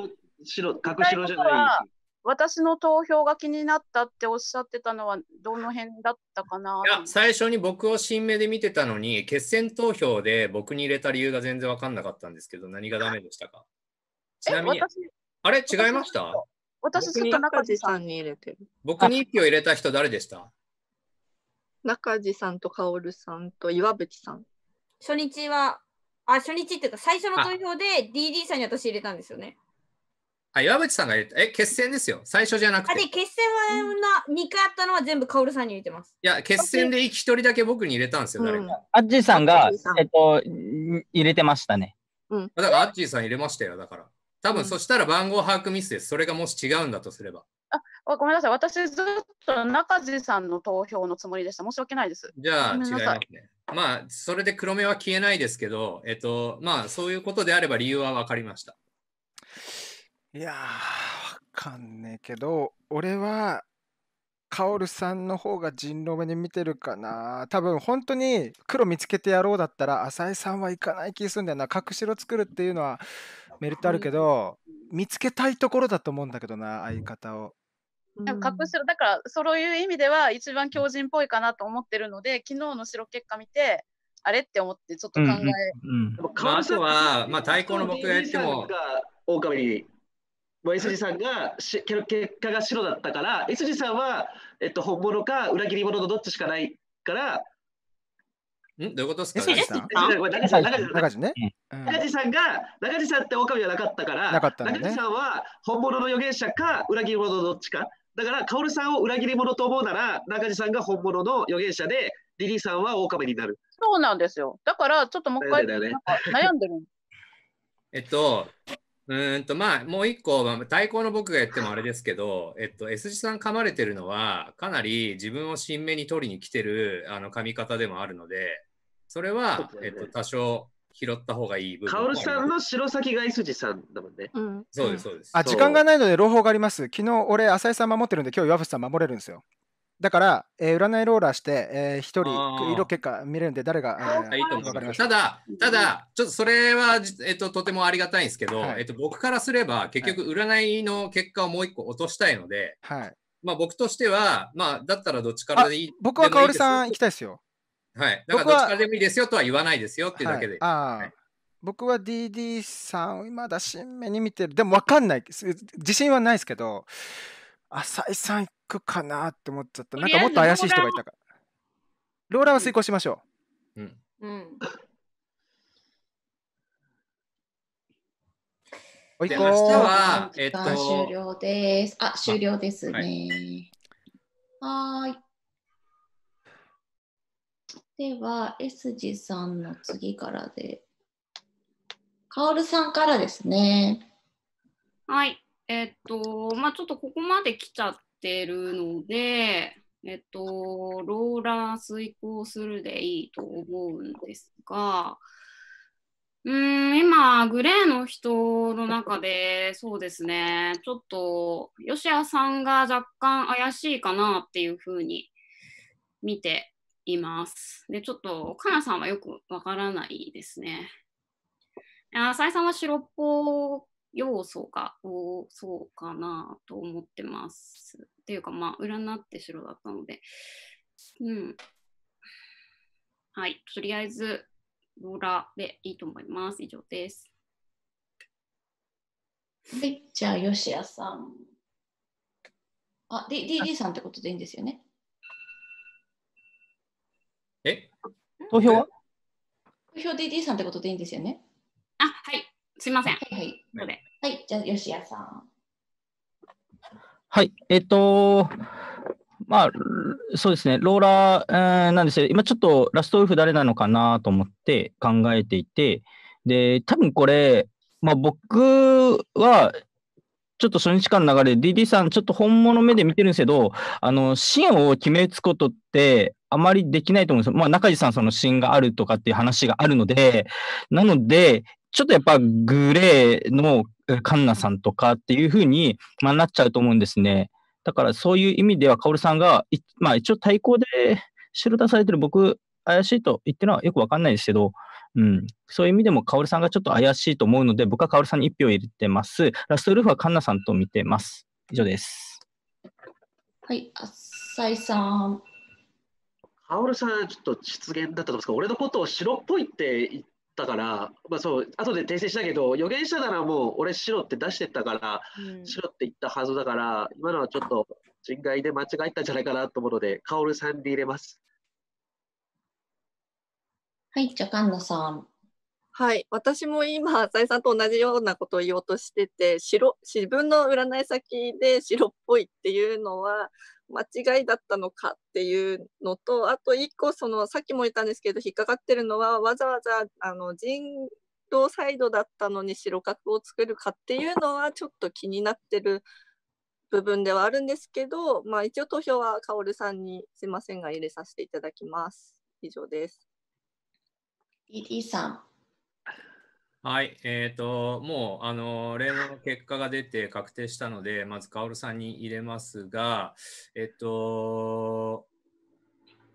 白、白じゃない。私の投票が気になったっておっしゃってたのはどの辺だったかないや最初に僕を新目で見てたのに決選投票で僕に入れた理由が全然分かんなかったんですけど何がダメでしたかちなみにあれ違いました私ずっと中地さんに入れてる僕に1票入れた人誰でした中地さんと薫さんと岩渕さん初日はあ初日っていうか最初の投票で DD さんに私入れたんですよねあ、岩渕さんがた。え、決戦ですよ。最初じゃなくて。あ、で、決戦はな、2回あったのは全部カオルさんに入れてます。いや、決戦で一人だけ僕に入れたんですよ、誰か。あっアッジーさんが、えっと、入れてましたね。うん。だから、アッジーさん入れましたよ、だから。多分、うん、そしたら番号把握ミスです。それがもし違うんだとすれば。あ、ごめんなさい。私ずっと中地さんの投票のつもりでした。申し訳ないです。じゃあ、違いますね。まあ、それで黒目は消えないですけど、えっと、まあ、そういうことであれば理由は分かりました。いやー、わかんねえけど、俺は、カオルさんの方が人狼目に見てるかな。多分本当に黒見つけてやろうだったら、浅井さんは行かない気するんだよな。隠しろ作るっていうのはメリットあるけど、見つけたいところだと思うんだけどな、相方を。でも隠しろ、だからそういう意味では一番強靭っぽいかなと思ってるので、昨日の白結果見て、あれって思ってちょっと考え。うんうんうん、まあ、あとは、まあ、対抗の僕がやっても。狼まあ、S 字さんがし結果が白だったから S 字さんは、えっと、本物か裏切り者のどっちしかないからんどういうことですか中地さん中地さん中地ね、中地さんが中地さんって狼じゃなかったからなかった、ね、中地さんは本物の預言者か裏切り者のどっちかだから薫さんを裏切り者と思うなら中地さんが本物の預言者でリリーさんは狼になるそうなんですよだからちょっともう一回、悩んでる えっとうんとまあもう一個、まあ、対抗の僕がやってもあれですけど、えっと、S 字さん噛まれてるのはかなり自分を新芽に取りに来てるあのみ方でもあるのでそれは、ね、えっと、多少拾った方がいい部分カオルさんの白崎が S 字さんだもんね、うん、そうですそうですあ時間がないので朗報があります昨日俺浅井さん守ってるんで今日岩渕さん守れるんですよだから、えー、占いローラーして、えー、1人、色結果見れるんで、誰が、えー、いいと思いますただ、ただ、ちょっとそれは、えっと、とてもありがたいんですけど、はい、えっと、僕からすれば、結局、占いの結果をもう一個落としたいので、はい、まあ、僕としては、まあ、だったらどっちからでいい。僕は薫さん行きたいですよ。はい。だから、どっちからでもいいですよとは言わないですよっていうだけで。はい、僕は DD さんをまだ新目に見てる。でも分かんない自信はないですけど、浅井さん行くかなって思っちゃった。なんかもっと怪しい人がいたから。ローラーは遂行しましょう。うん。うん。おいこ明は、えっと、終了です。あ、終了ですね。はい。では、S 字さんの次からで。カオルさんからですね。はい。えっと、まあちょっとここまで来ちゃっってるので、えっと、ローラー遂行するでいいと思うんですが、うん、今、グレーの人の中で、そうですね、ちょっと、吉谷さんが若干怪しいかなっていうふうに見ています。で、ちょっと、かなさんはよくわからないですね。浅井さんは白っぽ要素が多そうかなと思ってます。っていうかまあ占って白だったので。うん。はい。とりあえずローラでいいと思います。以上です。はい。じゃあ、し谷さん。あ、D、DD さんってことでいいんですよね。え投票は投票 DD さんってことでいいんですよね。あ、はい。すいません。はいはい。はい、じゃあ、吉谷さん。はい、えっ、ー、と、まあ、そうですね、ローラー、えー、なんですよ、今ちょっとラストウルフ誰なのかなと思って考えていて、で、多分これ、まあ、僕は、ちょっと初日間の流れで DD さん、ちょっと本物目で見てるんですけど、あの、支援を決めつことって、あまりできないと思うんですよ。まあ、中地さん、その支援があるとかっていう話があるので、なので、ちょっとやっぱグレーのカンナさんとかっていうふうに、まあ、なっちゃうと思うんですね。だからそういう意味では、カオルさんが、まあ一応対抗で白出されてる僕、怪しいと言ってるのはよくわかんないですけど、うん、そういう意味でも、カオルさんがちょっと怪しいと思うので、僕はカオルさんに1票入れてます。ラストウルフはカンナさんと見てます。以上です。はい、あっさん。カオルさん、ちょっと失言だったと思うんですけど、俺のことを白っぽいって言ったから、まあ、そう後で訂正したけど予言者ならもう俺白って出してったから、うん、白って言ったはずだから今のはちょっと人外で間違えたんじゃないかなと思うので薫さんに入れます。はい、じゃあ、菅野さん。はい、私も今、浅井さんと同じようなことを言おうとしてて、白自分の占い先で白っぽいっていうのは間違いだったのかっていうのと、あと1個その、さっきも言ったんですけど、引っかかってるのは、わざわざあの人道サイドだったのに白角を作るかっていうのは、ちょっと気になってる部分ではあるんですけど、まあ、一応投票はカオルさんにすいませんが入れさせていただきます。以上です。d さんはい、えっ、ー、と、もう、あの、例の結果が出て確定したので、まず、薫さんに入れますが、えっ、と、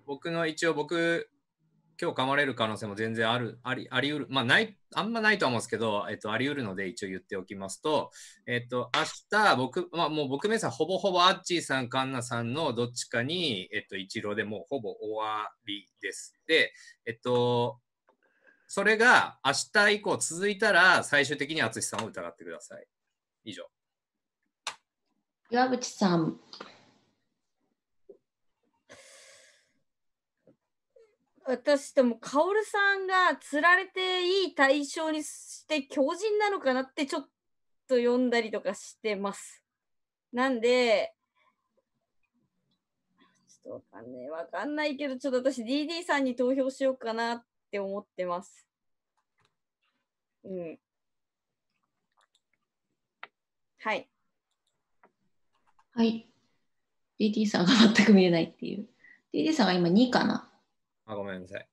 僕の一応、僕、今日噛まれる可能性も全然ある、あり、あり得る、まあ、ない、あんまないとは思うんですけど、えっ、と、あり得るので、一応言っておきますと、えっ、と、明日、僕、まあ、もう僕目線、ほぼほぼアッチーさん、カンナさんのどっちかに、えっ、と、一郎でもうほぼ終わりです。で、えっ、と、それが明日以降続いたら、最終的に淳さんを疑ってください。以上。岩渕さん。私でもカオルさんがつられていい対象にして強靭なのかなってちょっと読んだりとかしてます。なんで、ちょっとわかんない、わかんないけど、ちょっと私 DD さんに投票しようかなっって思ってます。うん。はい。はい。DT さんが全く見えないっていう。DT さんが今2かな。あ、ごめんなさい。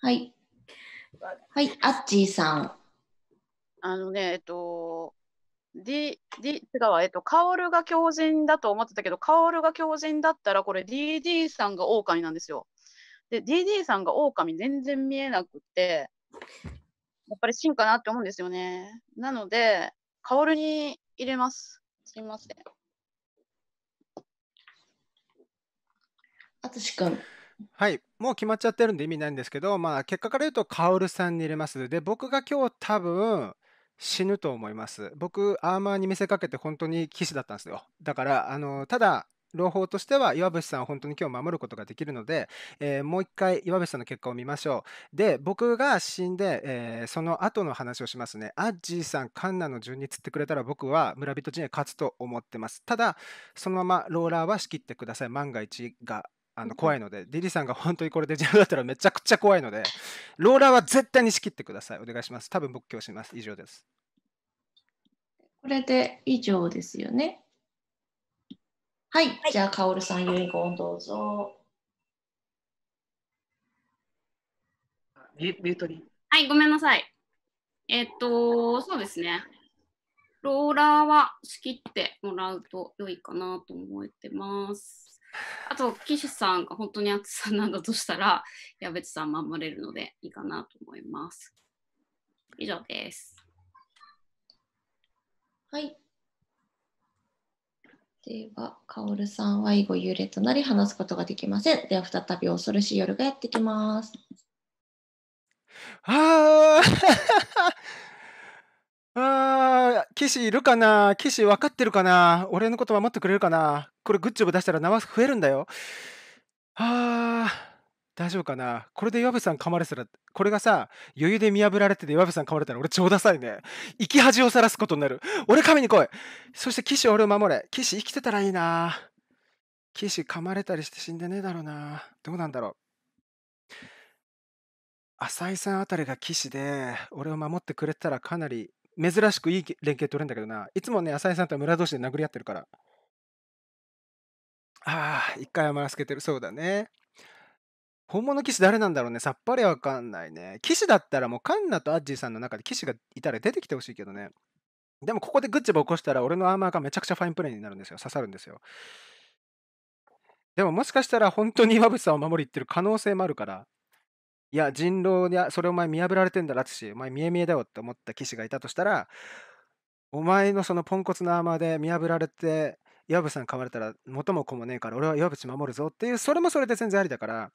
はい。はい、アッチーさん。あのね、えっと、D、D、違うえっと、薫が狂人だと思ってたけど、薫が狂人だったら、これ DD さんが狼なんですよ。で DD さんが狼全然見えなくてやっぱりんかなって思うんですよねなので薫に入れますすいません淳君はい、もう決まっちゃってるんで意味ないんですけど、まあ、結果から言うと、カオルさんに入れます。で、僕が今日多分死ぬと思います。僕、アーマーに見せかけて本当に騎士だったんですよ。だから、あのただ、朗報としては岩渕さん本当に今日守ることができるので、えー、もう一回岩渕さんの結果を見ましょう。で、僕が死んで、えー、その後の話をしますね。アッジーさん、カンナの順に釣ってくれたら僕は村人陣営勝つと思ってます。ただ、そのままローラーは仕切ってください。万が一があの怖いので、デリリさんが本当にこれで自分だったらめちゃくちゃ怖いので、ローラーは絶対に仕切ってください。お願いします。多分僕今日します。以上です。これで以上ですよね。はい、じゃあ、カオルさん、遺言どうぞ。ミュートに。はい、ごめんなさい。えっと、そうですね。ローラーは仕切ってもらうと良いかなと思ってます。あと、岸さんが本当に暑さなんだとしたら、矢部さん守れるのでいいかなと思います。以上です。はい。では、カオルさんは以後幽霊となり話すことができません。では、再び恐ろしい夜がやってきます。あ あ、岸いるかな岸分かってるかな俺のこと守ってくれるかなこれグッジョブ出したら縄増えるんだよ。大丈夫かなこれで岩渕さん噛まれたら、これがさ、余裕で見破られてて岩渕さん噛まれたら俺超ダサいね。生き恥をさらすことになる。俺神に来いそして騎士俺を守れ。騎士生きてたらいいな。騎士噛まれたりして死んでねえだろうな。どうなんだろう。浅井さんあたりが騎士で、俺を守ってくれたらかなり珍しくいい連携取れるんだけどな。いつもね、浅井さんと村同士で殴り合ってるから。ああ、一回余らせけてる。そうだね。本物騎士誰なんだろうねさっぱりわかんないね。騎士だったらもうカンナとアッジーさんの中で騎士がいたら出てきてほしいけどね。でもここでグッチボ起こしたら俺のアーマーがめちゃくちゃファインプレーになるんですよ。刺さるんですよ。でももしかしたら本当に岩渕さんを守りってる可能性もあるから。いや、人狼にそれお前見破られてんだらし、お前見え見えだよって思った騎士がいたとしたら、お前のそのポンコツのアーマーで見破られて、岩渕さん噛まれたら元も子もねえから俺は岩渕守るぞっていう、それもそれで全然ありだから、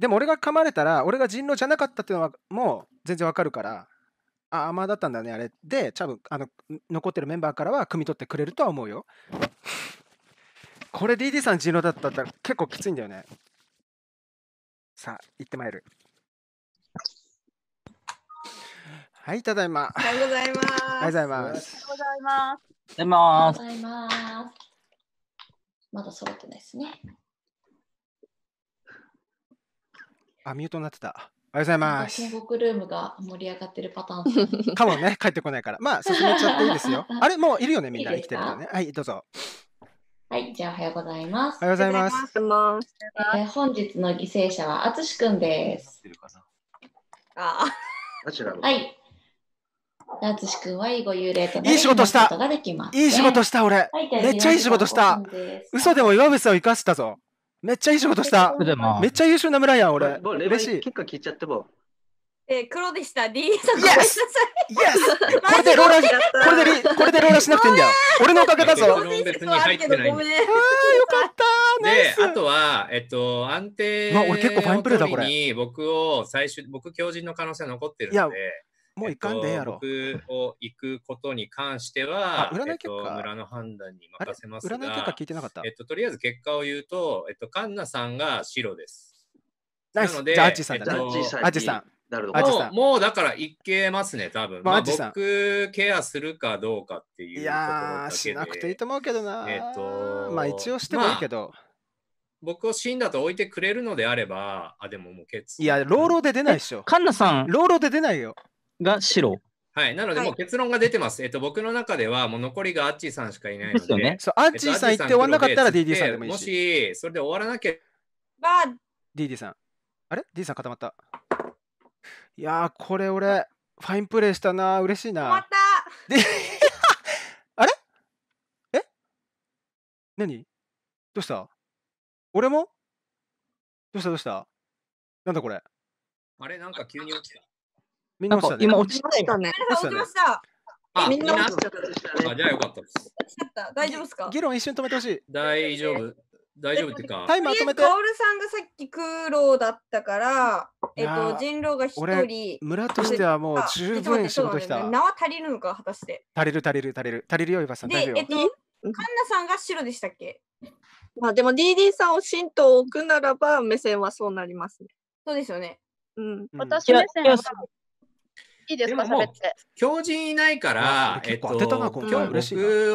でも俺が噛まれたら俺が人狼じゃなかったっていうのはもう全然わかるからああまあだったんだねあれで多分あの残ってるメンバーからは汲み取ってくれるとは思うよこれ DD さん人狼だったら結構きついんだよねさあ行ってまいるはいただいまおはようございますおはようございますおはようございますおはようございますまだ揃ってないですねあ、ミュートになってた。おはようございます。戦国ルームが盛り上がってるパターン。かもね、帰ってこないから。まあ、進めちゃっていいですよ。あれ、もういるよね、みんな生きてるからね。はい、どうぞ。はい、じゃあおはようございます。おはようございます。え本日の犠牲者はあつしくんです。ああ。はい。あつしくんはいいご幽霊といい仕事した。いい仕事した、俺。めっちゃいい仕事した。嘘でも岩渕さんを生かしたぞ。めっちゃいい仕事した。めっちゃ優秀な村やん、俺。嬉しい。結果聞いちゃっても。えー、黒でした。D さん、ごめんなさい。これでローラー、これでリ、これでローラーしなくていいんだよ。俺のおかげだぞ。別に入ってないああ、よかった。で、あとは、えっと、安定。まあ、俺結構ファインプレーだ、これ。僕を最終、僕、強人の可能性残ってるんで。もう行かんでやろ、えっと、僕を行くことに関しては、占い結果、えっと、村の判断に任せますが占い結果聞いてなかった、えっと、とりあえず結果を言うと、えっと、カンナさんが白です。なので、アさんだ、ね、アさん。なるほどもうだからいけますね、多分。まあ、僕、ケアするかどうかっていういやしなくていいと思うけどな。えっと、まあ一応してもいいけど。まあ、僕を死んだと置いてくれるのであれば、あ、でももうケツ。いや、老老で出ないでしょ。カンナさん。老老で出ないよ。が白。はい、なので、もう結論が出てます。えっと、僕の中では、もう残りがアッチーさんしかいないので。ですよね。そう、アッチーさん行って終わらなかったら DD さんでもいいし。もし、それで終わらなきゃ。DD さん。あれ ?D さん固まった。いやこれ俺、ファインプレーしたな、嬉しいな。た あれえ何どうした俺もどうしたどうしたなんだこれあれなんか急に落ちた。みんな落ちたね。今落ちましたね。落ちました。あ、みんな落ちちゃった、ね、あ、じゃあよかったです。った。大丈夫ですか議論一瞬止めてほしい。大丈夫。大丈夫ってか。はい、まとめて。カオルさんがさっき苦労だったから、えっと、人狼が一人。村としてはもう十分仕事した。名は足りるのか、果たして。足りる、足りる、足りる。足りるよ、岩さん。で、えっと、カンナさんが白でしたっけまあでも DD さんを神道を置くならば、目線はそうなりますね。そうですよね。うん。私目線は。いいですか、喋って。狂人いないから、えっと、僕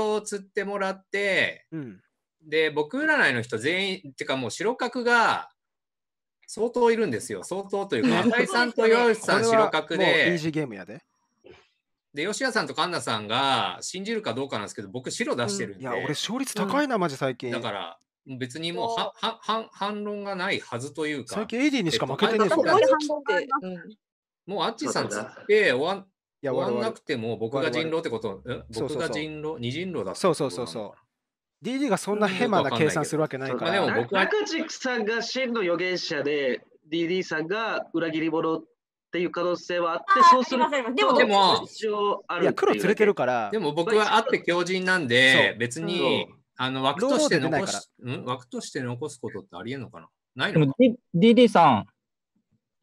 を釣ってもらって、うん、で、僕占いの人全員、ってかもう白角が、相当いるんですよ。相当というか、赤 井さんと岩内さん白角で。イージーゲームやで。で、吉谷さんと神田さんが信じるかどうかなんですけど、僕、白出してるんで、うん、いや、俺、勝率高いな、マジ最近。だから、別にもうははは反論がないはずというか。最近 AD にしか負けてないぞ、えっもうあっちさんつって終わん終わんなくても僕が人狼ってこと、うんそうそうそう僕が人狼、二人狼だそうそうそうそう。DD がそんなヘマな計算するわけないかまあでら。も僕は中さんが真の預言者で DD さんが裏切り者っていう可能性はあってそうするますあでもでも一応あるいや、黒連れてるからで、も僕はあって強人なんで、別にあの枠として残し、うん、枠として残すことってありえんのかなないでのかも DD さん、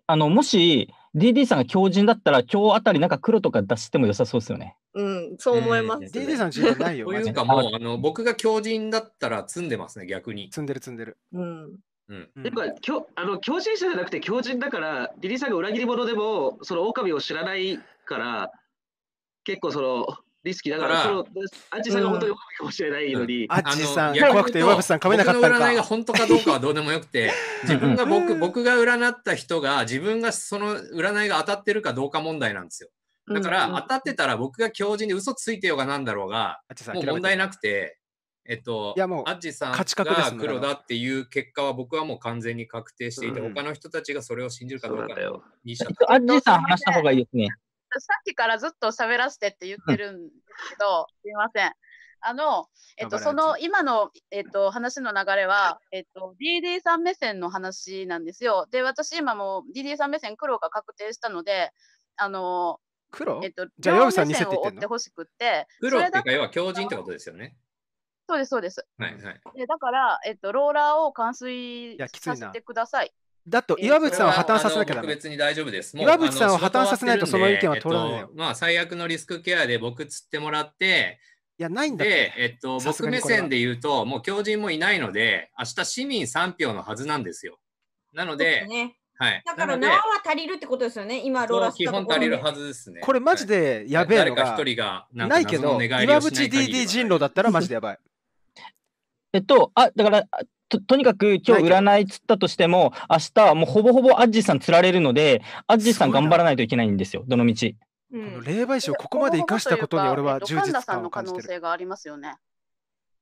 あのもし DD さんが強靭だったら、今日あたりなんか黒とか出しても良さそうですよね。うん、そう思います、ね。DD さん違うないよ。というかもう、あの僕が強靭だったら積んでますね、逆に。積んでる積んでる。うん。うん、やっぱきょあの強靭者じゃなくて強靭だからリリーさんが裏切り者でもその狼を知らないから結構そのリスキーだから、アッチさんが本当に弱いかもしれないのに。アッチさん、怖くて岩渕さん噛めなかったの占いが本当かどうかはどうでもよくて、自分が僕、僕が占った人が、自分がその占いが当たってるかどうか問題なんですよ。だから、当たってたら僕が教授に嘘ついてようがなんだろうが、もう問題なくて、えっと、いやもうアッチさんが黒だっていう結果は僕はもう完全に確定していて、うん、他の人たちがそれを信じるかどうかにしアッチさん話した方がいいですね。さっきからずっと喋らせてって言ってるんですけど、すみません。あの、えっと、その今の、えっと、話の流れは、えっと、DD さん目線の話なんですよ。で、私今も DD さん目線黒が確定したので、あの、黒えっと、じゃあ、ヨウさんにせってってほしくて。黒っていうか、要は強靭ってことですよね。そうです、そうです。はいはい。でだから、えっと、ローラーを冠水させてください。だと岩渕さんを破綻させなきゃダメ。別に大丈夫です。岩渕さんを破綻させないとその意見は取らないよ。まあ最悪のリスクケアで僕釣ってもらって、いや、ないんだで、えっと、僕目線で言うと、もう狂人もいないので、明日市民3票のはずなんですよ。なので、ね、はい、だから縄は足りるってことですよね、今、ローラス基本足りるはずですね。これ、マジでやべえのが、はい、誰か一人がないけど、岩渕 DD 人狼だったらマジでやばい。えっと、あだから、ととにかく今日占いっつったとしても、明日はもうほぼほぼアッジーさん釣られるので、アッジーさん頑張らないといけないんですよ、どの道。この霊媒師をここまで生かしたことに俺は充実感を感じてる。さんの可能性がありますよね。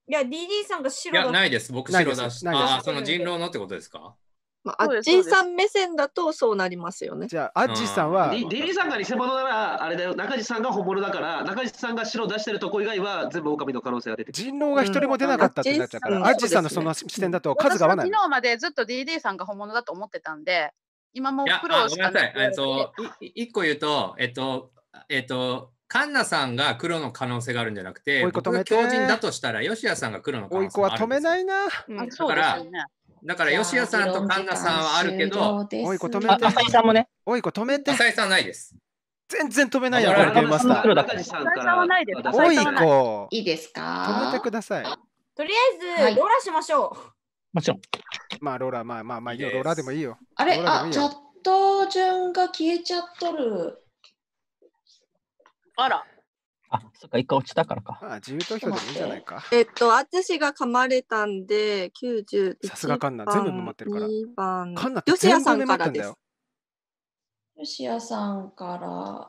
いや、DD さんが白いや、ないです。僕白だし。ああ、その人狼のってことですかまあ、アッジーさん目線だとそうなりますよね。じゃあ、アッジーさんは。リリーさんが偽物なら、あれだよ、中地さんが本物だから、中地さんが白出してるとこ以外は全部狼の可能性が出て人狼が一人も出なかったってなっちゃうから、うん、アッジーさんのその視点だと数が合わない。昨日までずっと DD さんが本物だと思ってたんで、今も苦労してない。えっと、一個言うと、えっと、えっと、カンナさんが黒の可能性があるんじゃなくて、僕が強人だとしたら、シ谷さんが黒の可能性があるんですよ。おい子は止めないな。だから、ね、だから吉谷さんと神田さんはあるけど、おい子止めて。浅井さんもね。おい子止めて。浅井さんないです。全然止めないやろ、ゲーマスター。さんはないです。おい子。いいですか止めてください。とりあえず、ローラしましょう。もちろん。まあ、ローラ、まあまあまあ、ローラでもいいよ。あれ、あ、チャット順が消えちゃっとる。あら。あ、そっか、一回落ちたからか。まあ、自由投票でいいんじゃないか。えっと、淳が噛まれたんで、九十。さすがカンナ、全部飲まってるから。2番。カンナって全部飲まってんだよ。しやさんから。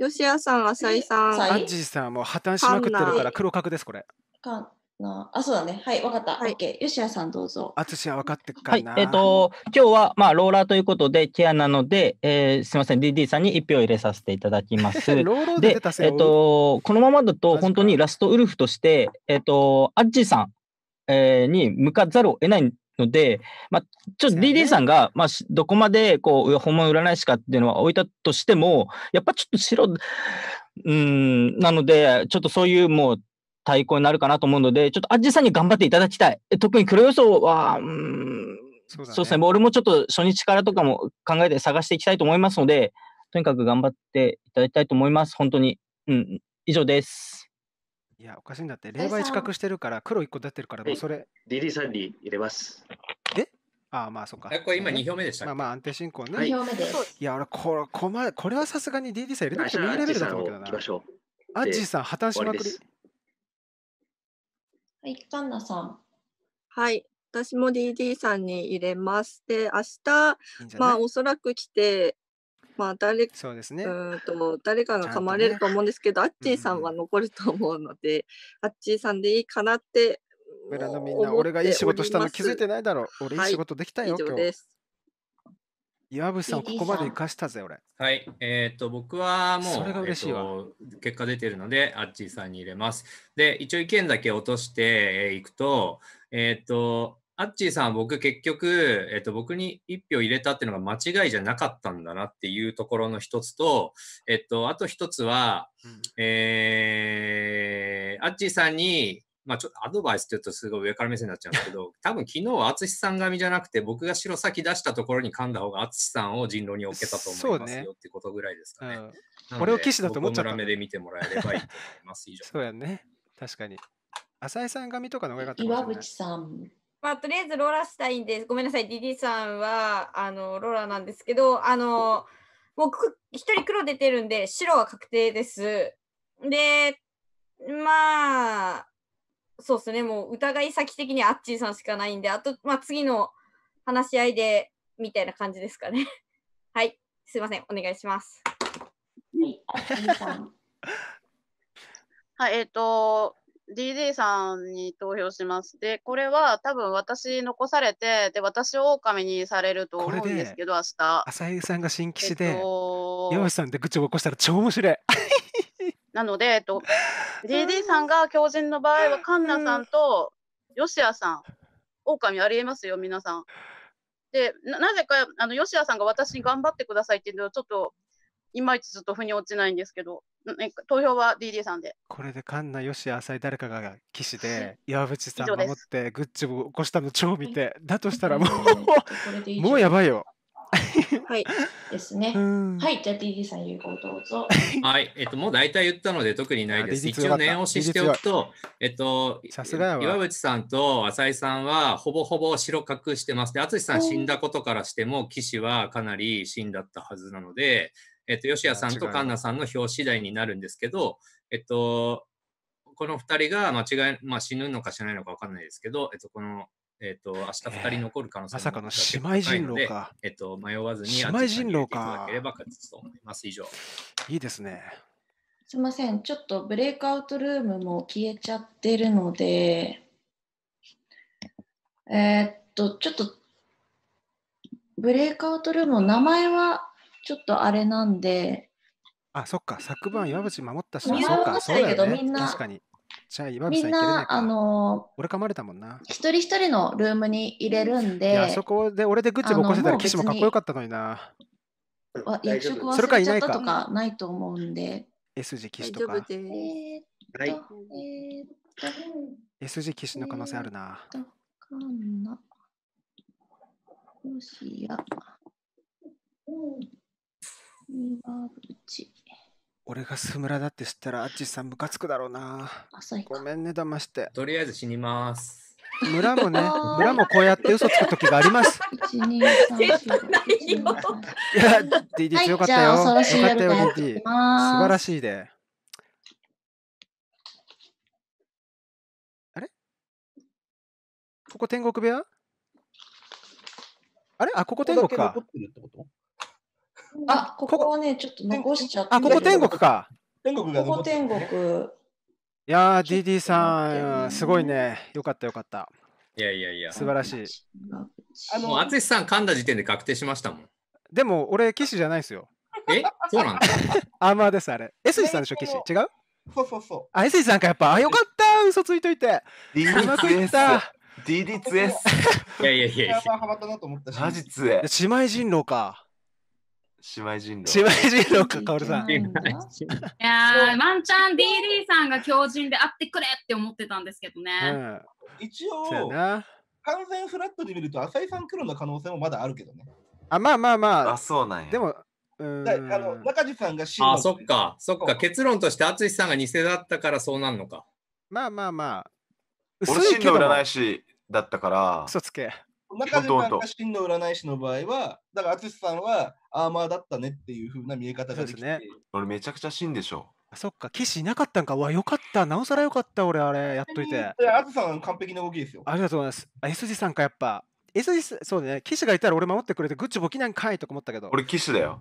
よしやさん、浅井さん。アンジさんはもう破綻しまくってるから黒角です、これ。かなあ、そうだね。はい、分かった。はい、OK。吉谷さん、どうぞ。淳は分かってはい、えっ、ー、と、今日は、まあ、ローラーということで、ケアなので、えー、すみません、DD さんに1票入れさせていただきます。ローローでえっ、ー、と、このままだと、本当にラストウルフとして、えっ、ー、と、アッジーさん、えー、に向かざるを得ないので、まあ、ちょっと DD さんが、まあ、どこまで、こう、本物占い師かっていうのは置いたとしても、やっぱちょっと白、うん、なので、ちょっとそういうもう、対抗になるかなと思うので、ちょっとアッジさんに頑張っていただきたい。特に黒予想は、うん、そうね、そうですね。俺もちょっと初日からとかも考えて探していきたいと思いますので、とにかく頑張っていただきたいと思います。本当に。うん。以上です。いや、おかしいんだって。0倍近くしてるから、黒1個出てるから、もうそれ。DD さんに入れます。えああまあそっか。これ今2票目でした、まあまあ安定進行ね。2票目です。いや俺これこまこれはさすがに DD さん入れなくてもいいレベルだと思うけどな。アッジさん破綻しまくり。はい、カンナさん。はい、私も DD さんに入れます。で、明日、いいまあ、おそらく来て、まあ誰そうです、ね、うんと誰かが噛まれると思うんですけど、ね、アッチーさんは残ると思うので、うんうん、アーさんでいいかなって村のみんな、俺がいい仕事したの気づいてないだろう。俺いい仕事できたよ、はい、以上です。岩渕さん、ここまで生かしたぜ、俺。はい。えっ、ー、と、僕はもう、それが嬉しいわ、えー、結果出てるので、あっちーさんに入れます。で、一応意見だけ落としていくと、えっ、ー、と、あっちーさんは僕結局、えっ、ー、と、僕に1票入れたっていうのが間違いじゃなかったんだなっていうところの一つと、えっ、と、あと一つは、うん、えー、あっちーさんにまあちょっとアドバイスって言うとすごい上から目線になっちゃうんですけど、多分昨日は淳さん髪じゃなくて、僕が白先出したところに噛んだ方が淳さんを人狼に置けたと思いますよってことぐらいですかね。ねうん、これを騎士だと思っちゃった、ね。目で見てもらえればいいと思います。以上。そうやね。確かに。浅井さん髪とかの方がかった岩渕さん。まあ、とりあえずローラしたいんです。ごめんなさい、DD さんはあのローラなんですけど、あの僕、一人黒出てるんで、白は確定です。で、まあ、そうですね、もう疑い先的にあっちーさんしかないんで、あと、まあ、次の話し合いでみたいな感じですかね。はい、すいません、お願いします。はい、っえっ、ー、と、DD さんに投票します。で、これは多分私残されて、で、私を狼にされると思うんですけど、明日。浅井さんが新騎士で、え山下さんで口を起こしたら超面白い。なので、えっと、JD さんが狂人の場合は、カンナさんとヨシアさん、狼ありえますよ、皆さん。で、なぜか、あの、ヨシアさんが私に頑張ってくださいっていうのは、ちょっと、いまいちずっと腑に落ちないんですけど、ね、投票は DD さんで。これでカンナ、ヨシア、浅井、誰かが騎士で、岩渕さん守って、グッチを起こしたの超見て、だとしたらもう、もうやばいよ。はい。ですね。はい。じゃあ DD さん、有効どうぞ。はい、えっと、もう大体言ったので特にないです。一応念押ししておくと、えっと、さすが岩渕さんと浅井さんはほぼほぼ白隠してます。で、淳さん死んだことからしても、騎士はかなり死んだったはずなので、えっと、吉谷さんと環奈さんの表次第になるんですけど、えっと、この2人が間違い、まあ、死ぬのか死なないのか分かんないですけど、えっと、このえっ、ー、と、明日二人残る可能性まさかの姉妹人狼か。えっ、ー、と、迷わずに、姉妹人狼か。ければ勝つと思います。以上。いいですね。すみません。ちょっとブレイクアウトルームも消えちゃってるので、えー、っと、ちょっと、ブレイクアウトルームの名前はちょっとあれなんで、あ、そっか、昨晩岩渕守ったし、そうか、そうだよね。確かに。じゃあ、今みんな、あのー、俺噛まれたもんな。一人一人のルームに入れるんで。いや、そこで俺でグッチぼこしてたら、騎士もかっこよかったのにな。役職それちゃったとかないと思うんで。S 字騎士とか。大丈夫です。はい。えー、S 字騎士の可能性あるな。えー、かんな。ロシア。岩渕。俺がスムラだって知ったら、あっちさんムカつくだろうな。ごめんね、騙して。とりあえず死にます。村もね、村もこうやって嘘つく時があります。いや、デや、ディ強かったよ。よかったよ、ディディ。素晴らしいで。あれここ天国部屋あれあ、ここ天国か。あ、ここはね、ちょっと残しちゃった。あ、ここ天国か。天国がここ天国。いやー、DD さん、すごいね。よかったよかった。いやいやいや。素晴らしい。あの、淳さん噛んだ時点で確定しましたもん。でも、俺、騎士じゃないですよ。えそうなんだ。アーマーです、あれ。S スさんでしょ、騎士。違うそうそうそう。あ、S スさんか、やっぱ。あ、よかった、嘘ついといて。うまくいった。DD2S。いやいやいや。マジつえ。姉妹人狼か。姉妹人狼。姉妹人狼か、かおるさん。いやワンチャン DD さんが強靭であってくれって思ってたんですけどね。うん、一応、完全フラットで見ると、浅井さん黒の可能性もまだあるけどね。あ、まあまあまあ。あ、そうなんや。でも、うんあの中地さんが死あそっか、そっか。結論として、淳さんが偽だったからそうなんのか。まあまあまあ。薄いけど俺、死んだ占い師だったから。嘘つけ。中島さんが真の占い師の場合は、だから淳さんはアーマーだったねっていうふうな見え方ができて、ですね、俺めちゃくちゃ真でしょ。そっか、騎士いなかったんか。わ、よかった。なおさらよかった、俺、あれ、やっといて。あずさん、完璧な動きですよ。ありがとうございます。あ、S 字さんか、やっぱ。S 字、そうね、騎士がいたら俺守ってくれて、グッチョボキなんかいとか思ったけど。俺、騎士だよ。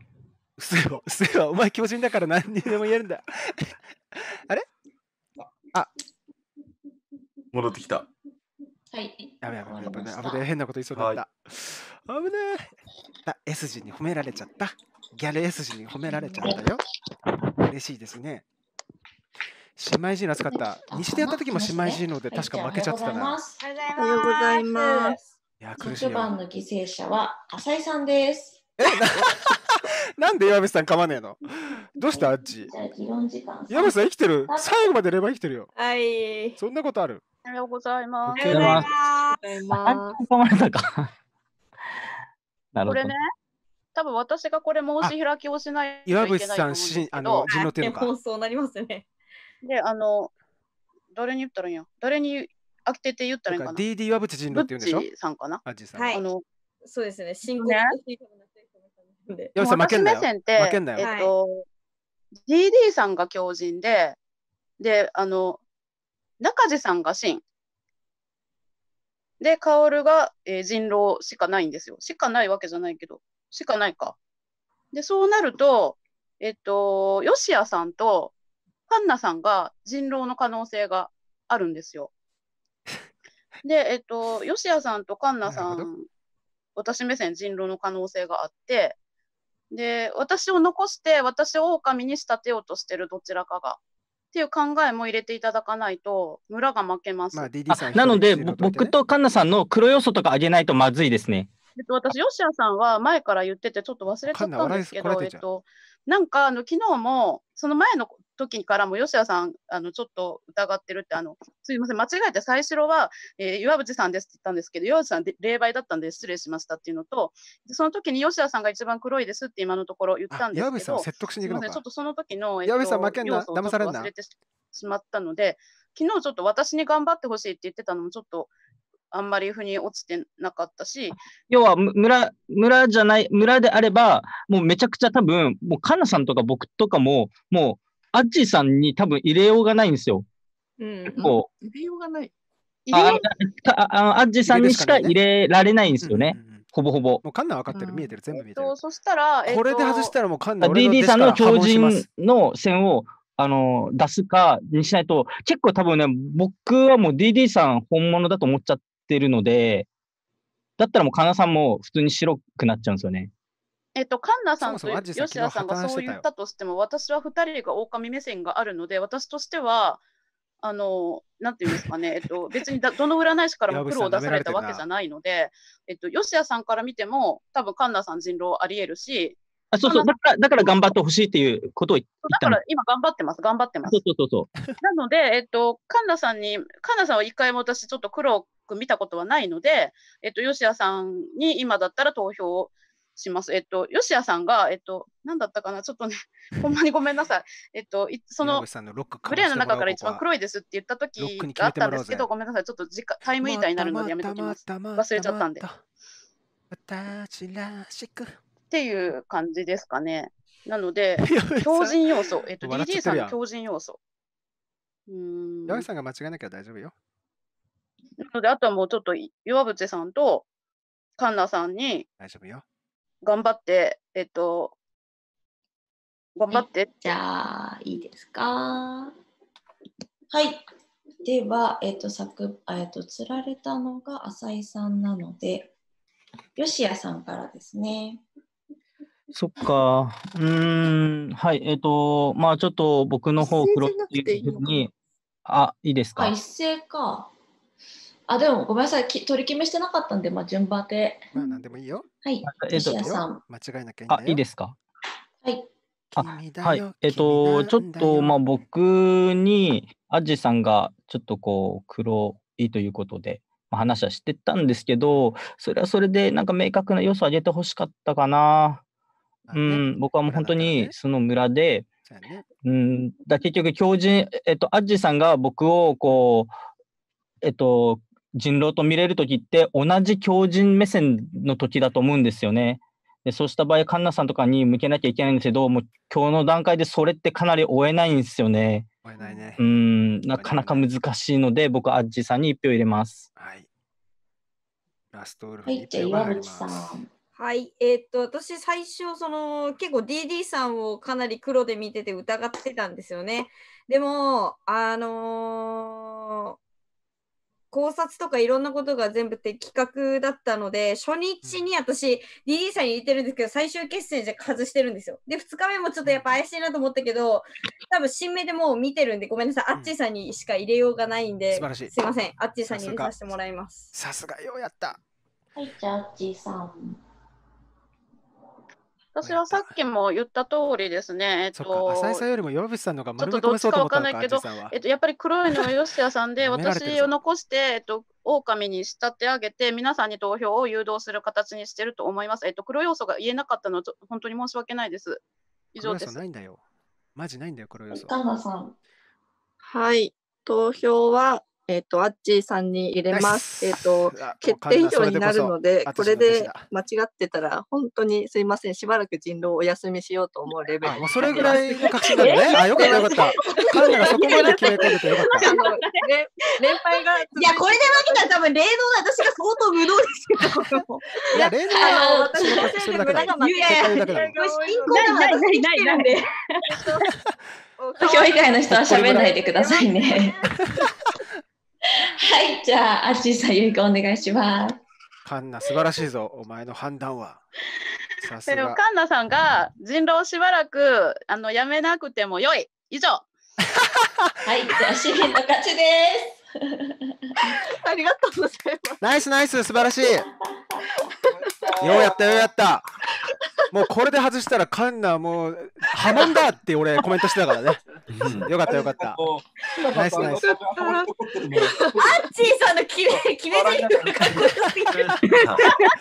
すせよ、すせよ、お前、巨人だから何にでも言えるんだ。あれあ戻ってきた。はい。やべやべやや危ね変なこと言いそうになった。はい、危ねえ。S 字に褒められちゃった。ギャル S 字に褒められちゃったよ。嬉しいですね。姉妹人懐かった。西でやった時も姉妹人ので確か負けちゃってたな。おはようございます。いや、苦しいよ。番の犠牲者は浅井さんです。え なんで岩渕さん噛まねえのどうしたあっち岩渕さん生きてる最後までレバー生きてるよ。はい。そんなことあるおはようございます。おはようございます。よまれたかなるほど。これね、多分私がこれ申し開きをしないといけないと思うんですけど。岩渕さん、しあの人の手のか。放なりますね。で、あの、誰に言ったらいいんや。誰にあきてて言ったらいいんかな。DD 岩渕人狼って言うんでしょ。さんかな。あじさん。はい。あのそうですね。進行よ岩渕さん負けんなよ。負けんなよ。えっと、はい、DD さんが強靭で、で、あの、中地さんが真。で、薫が、えー、人狼しかないんですよ。しかないわけじゃないけど、しかないか。で、そうなると、えっと、ヨシアさんとハンナさんが人狼の可能性があるんですよ。で、えっと、ヨシアさんとカンナさん、私目線人狼の可能性があって、で、私を残して、私を狼に仕立てようとしてるどちらかがっていう考えも入れていただかないと、村が負けます。まあ、d なので、僕とカンナさんの黒要素とか上げないとまずいですね。えっと、私、ヨシアさんは前から言ってて、ちょっと忘れちゃったんですけど、えっと、なんかあの昨日も、その前の時からも、吉谷さん、あの、ちょっと疑ってるって、あの、すみません、間違えて最初は、えー、岩渕さんですって言ったんですけど、岩渕さん、霊媒だったんで失礼しましたっていうのと、その時に吉谷さんが一番黒いですって今のところ言ったんですけど、岩渕さん説得しに行くのかちょっとその時の、えと、岩渕さん負けんな、騙されんな。忘れてしまったので、昨日ちょっと私に頑張ってほしいって言ってたのも、ちょっと、あんまり腑に落ちてなかったし。要は村、村じゃない、村であれば、もうめちゃくちゃ多分、もうカナさんとか僕とかも、もうアッジーさんに多分入れようがないんですよ。うん。結構。入れようがない。ああアッジーさんにしか入れられないんですよね。ほぼほぼ。もうカンナ分かってる、見えてる、全部見えてる。えっと、そしたら、えっと、これで外したらもうカンナ DD さんの強靭の線をあの、出すかにしないと、結構多分ね、僕はもう DD さん本物だと思っちゃってるので、だったらもう、かなさんも普通に白くなっちゃうんですよね。えっと、カンナさんと吉田さんがそう言ったとしても、私は2人が狼目線があるので、私としては、あの、なんていうんですかね、えっと、別にだどの占い師からも苦労を出されたわけじゃないので、えっと、吉谷さんから見ても、多分カンナさん人狼あり得るし、あそうそうだから、だから頑張ってほしいっていうことを言っただから今頑張ってます、頑張ってます。そうそうそうなので、えっと、カンナさんに、カンナさんは一回も私ちょっと黒く見たことはないので、えっと、吉谷さんに今だったら投票をします。えっと、シアさんが、えっと、何だったかな、ちょっとね、ほんまにごめんなさい。えっと、その、グレーの中から一番黒いですって言った時があったんですけど、ごめんなさい、ちょっと時間タイムイーターになるのでやめときます。忘れちゃったんで。私らしく。っていう感じですかね。なので、強靭要素、えっと、DG さんの強靭要素。うん。ヤさんが間違えなきゃ大丈夫よ。なので、あとはもうちょっと岩渕さんとンナさんに大丈夫よ頑張って、えっと、頑張って。じゃあ、いいですか。はい。では、えっと、作、えっと、釣られたのが浅井さんなので、吉谷さんからですね。そっか。うん、はい。えっ、と、まあちょっと僕の方、黒木に。あ、いいですか。一斉か。あ、でもごめんなさい、き取り決めしてなかったんで、まあ、順番で。まあ、何でもいいよ。はい。えっと、間違いなきゃいあ、いいですかはい。あはい、えっと、ちょっと、まあ、僕に、アジさんが、ちょっとこう、黒いということで、まあ、話はしてたんですけど、それはそれで、なんか明確な要素を挙げてほしかったかな。うん、僕はもう本当に、その村で、うん、だ結局、狂人、えっと、アッジさんが僕をこう、えっと、人狼と見れる時って同じ強人目線の時だと思うんですよね。でそうした場合、カンナさんとかに向けなきゃいけないんですけど、もう今日の段階でそれってかなり追えないんですよね。追えないね。うん、なかなか難しいので、僕、アッジさんに1票入れます。はい。ラストウルフに1票入れます。はいはい、えー、っと私最初その結構 DD さんをかなり黒で見てて疑ってたんですよね。でもあの考察とかいろんなことが全部的確だったので、初日に私、DD さんに言ってるんですけど、最終決戦じゃ外してるんですよ。で、2日目もちょっとやっぱ怪しいなと思ったけど、多分新芽でもう見てるんで、ごめんなさい、あっちーさんにしか入れようがないんで、うん、すいません、あっちーさんに入れさせてもらいます。さすがようやった。はい、じゃあ、あっちーさん。私はさっきも言った通りですね、えっと、浅井さんよりも岩渕さんのがちょっとどっちかわかんないけど、えっと、やっぱり黒いのは吉谷さんで、私を残して、えっと、狼に仕立て上げて、皆さんに投票を誘導する形にしてると思います。えっと、黒要素が言えなかったのは、本当に申し訳ないです。以上です。ないんだよ。マジないんだよ、黒要素。はい。投票は、えっ、ー、と、アッチーさんに入れます。えっ、ー、と、決定以上になるので、これで間違ってたら、本当にすいません、しばらく人狼お休みしようと思うレベル。あ、もうそれぐらい確信だね。あ、よかったよかった。カナがそこまで決めよかった。連敗が。いや、これで負けたら多分、霊能の私が相当無能ですけど。いや、霊能の私のせいで村が負けた。いやいや、進行てるんで。以外の人は喋ないでくださいね。はい、じゃあ、アッチーさん、ゆいこお願いします。カンナ素晴らしいぞ、お前の判断は。さすでもが。カンナさんが人狼しばらくあのやめなくてもよい。以上。はい、じゃあ、市民の勝ちです。ありがとうございます。ナイスナイス、素晴らしい。ようやったようやったもうこれで外したらカンナもう波紋だって俺 コメントしてたからね、うん、よかったよかったナイスナイスアッチーさんの決め決め台詞が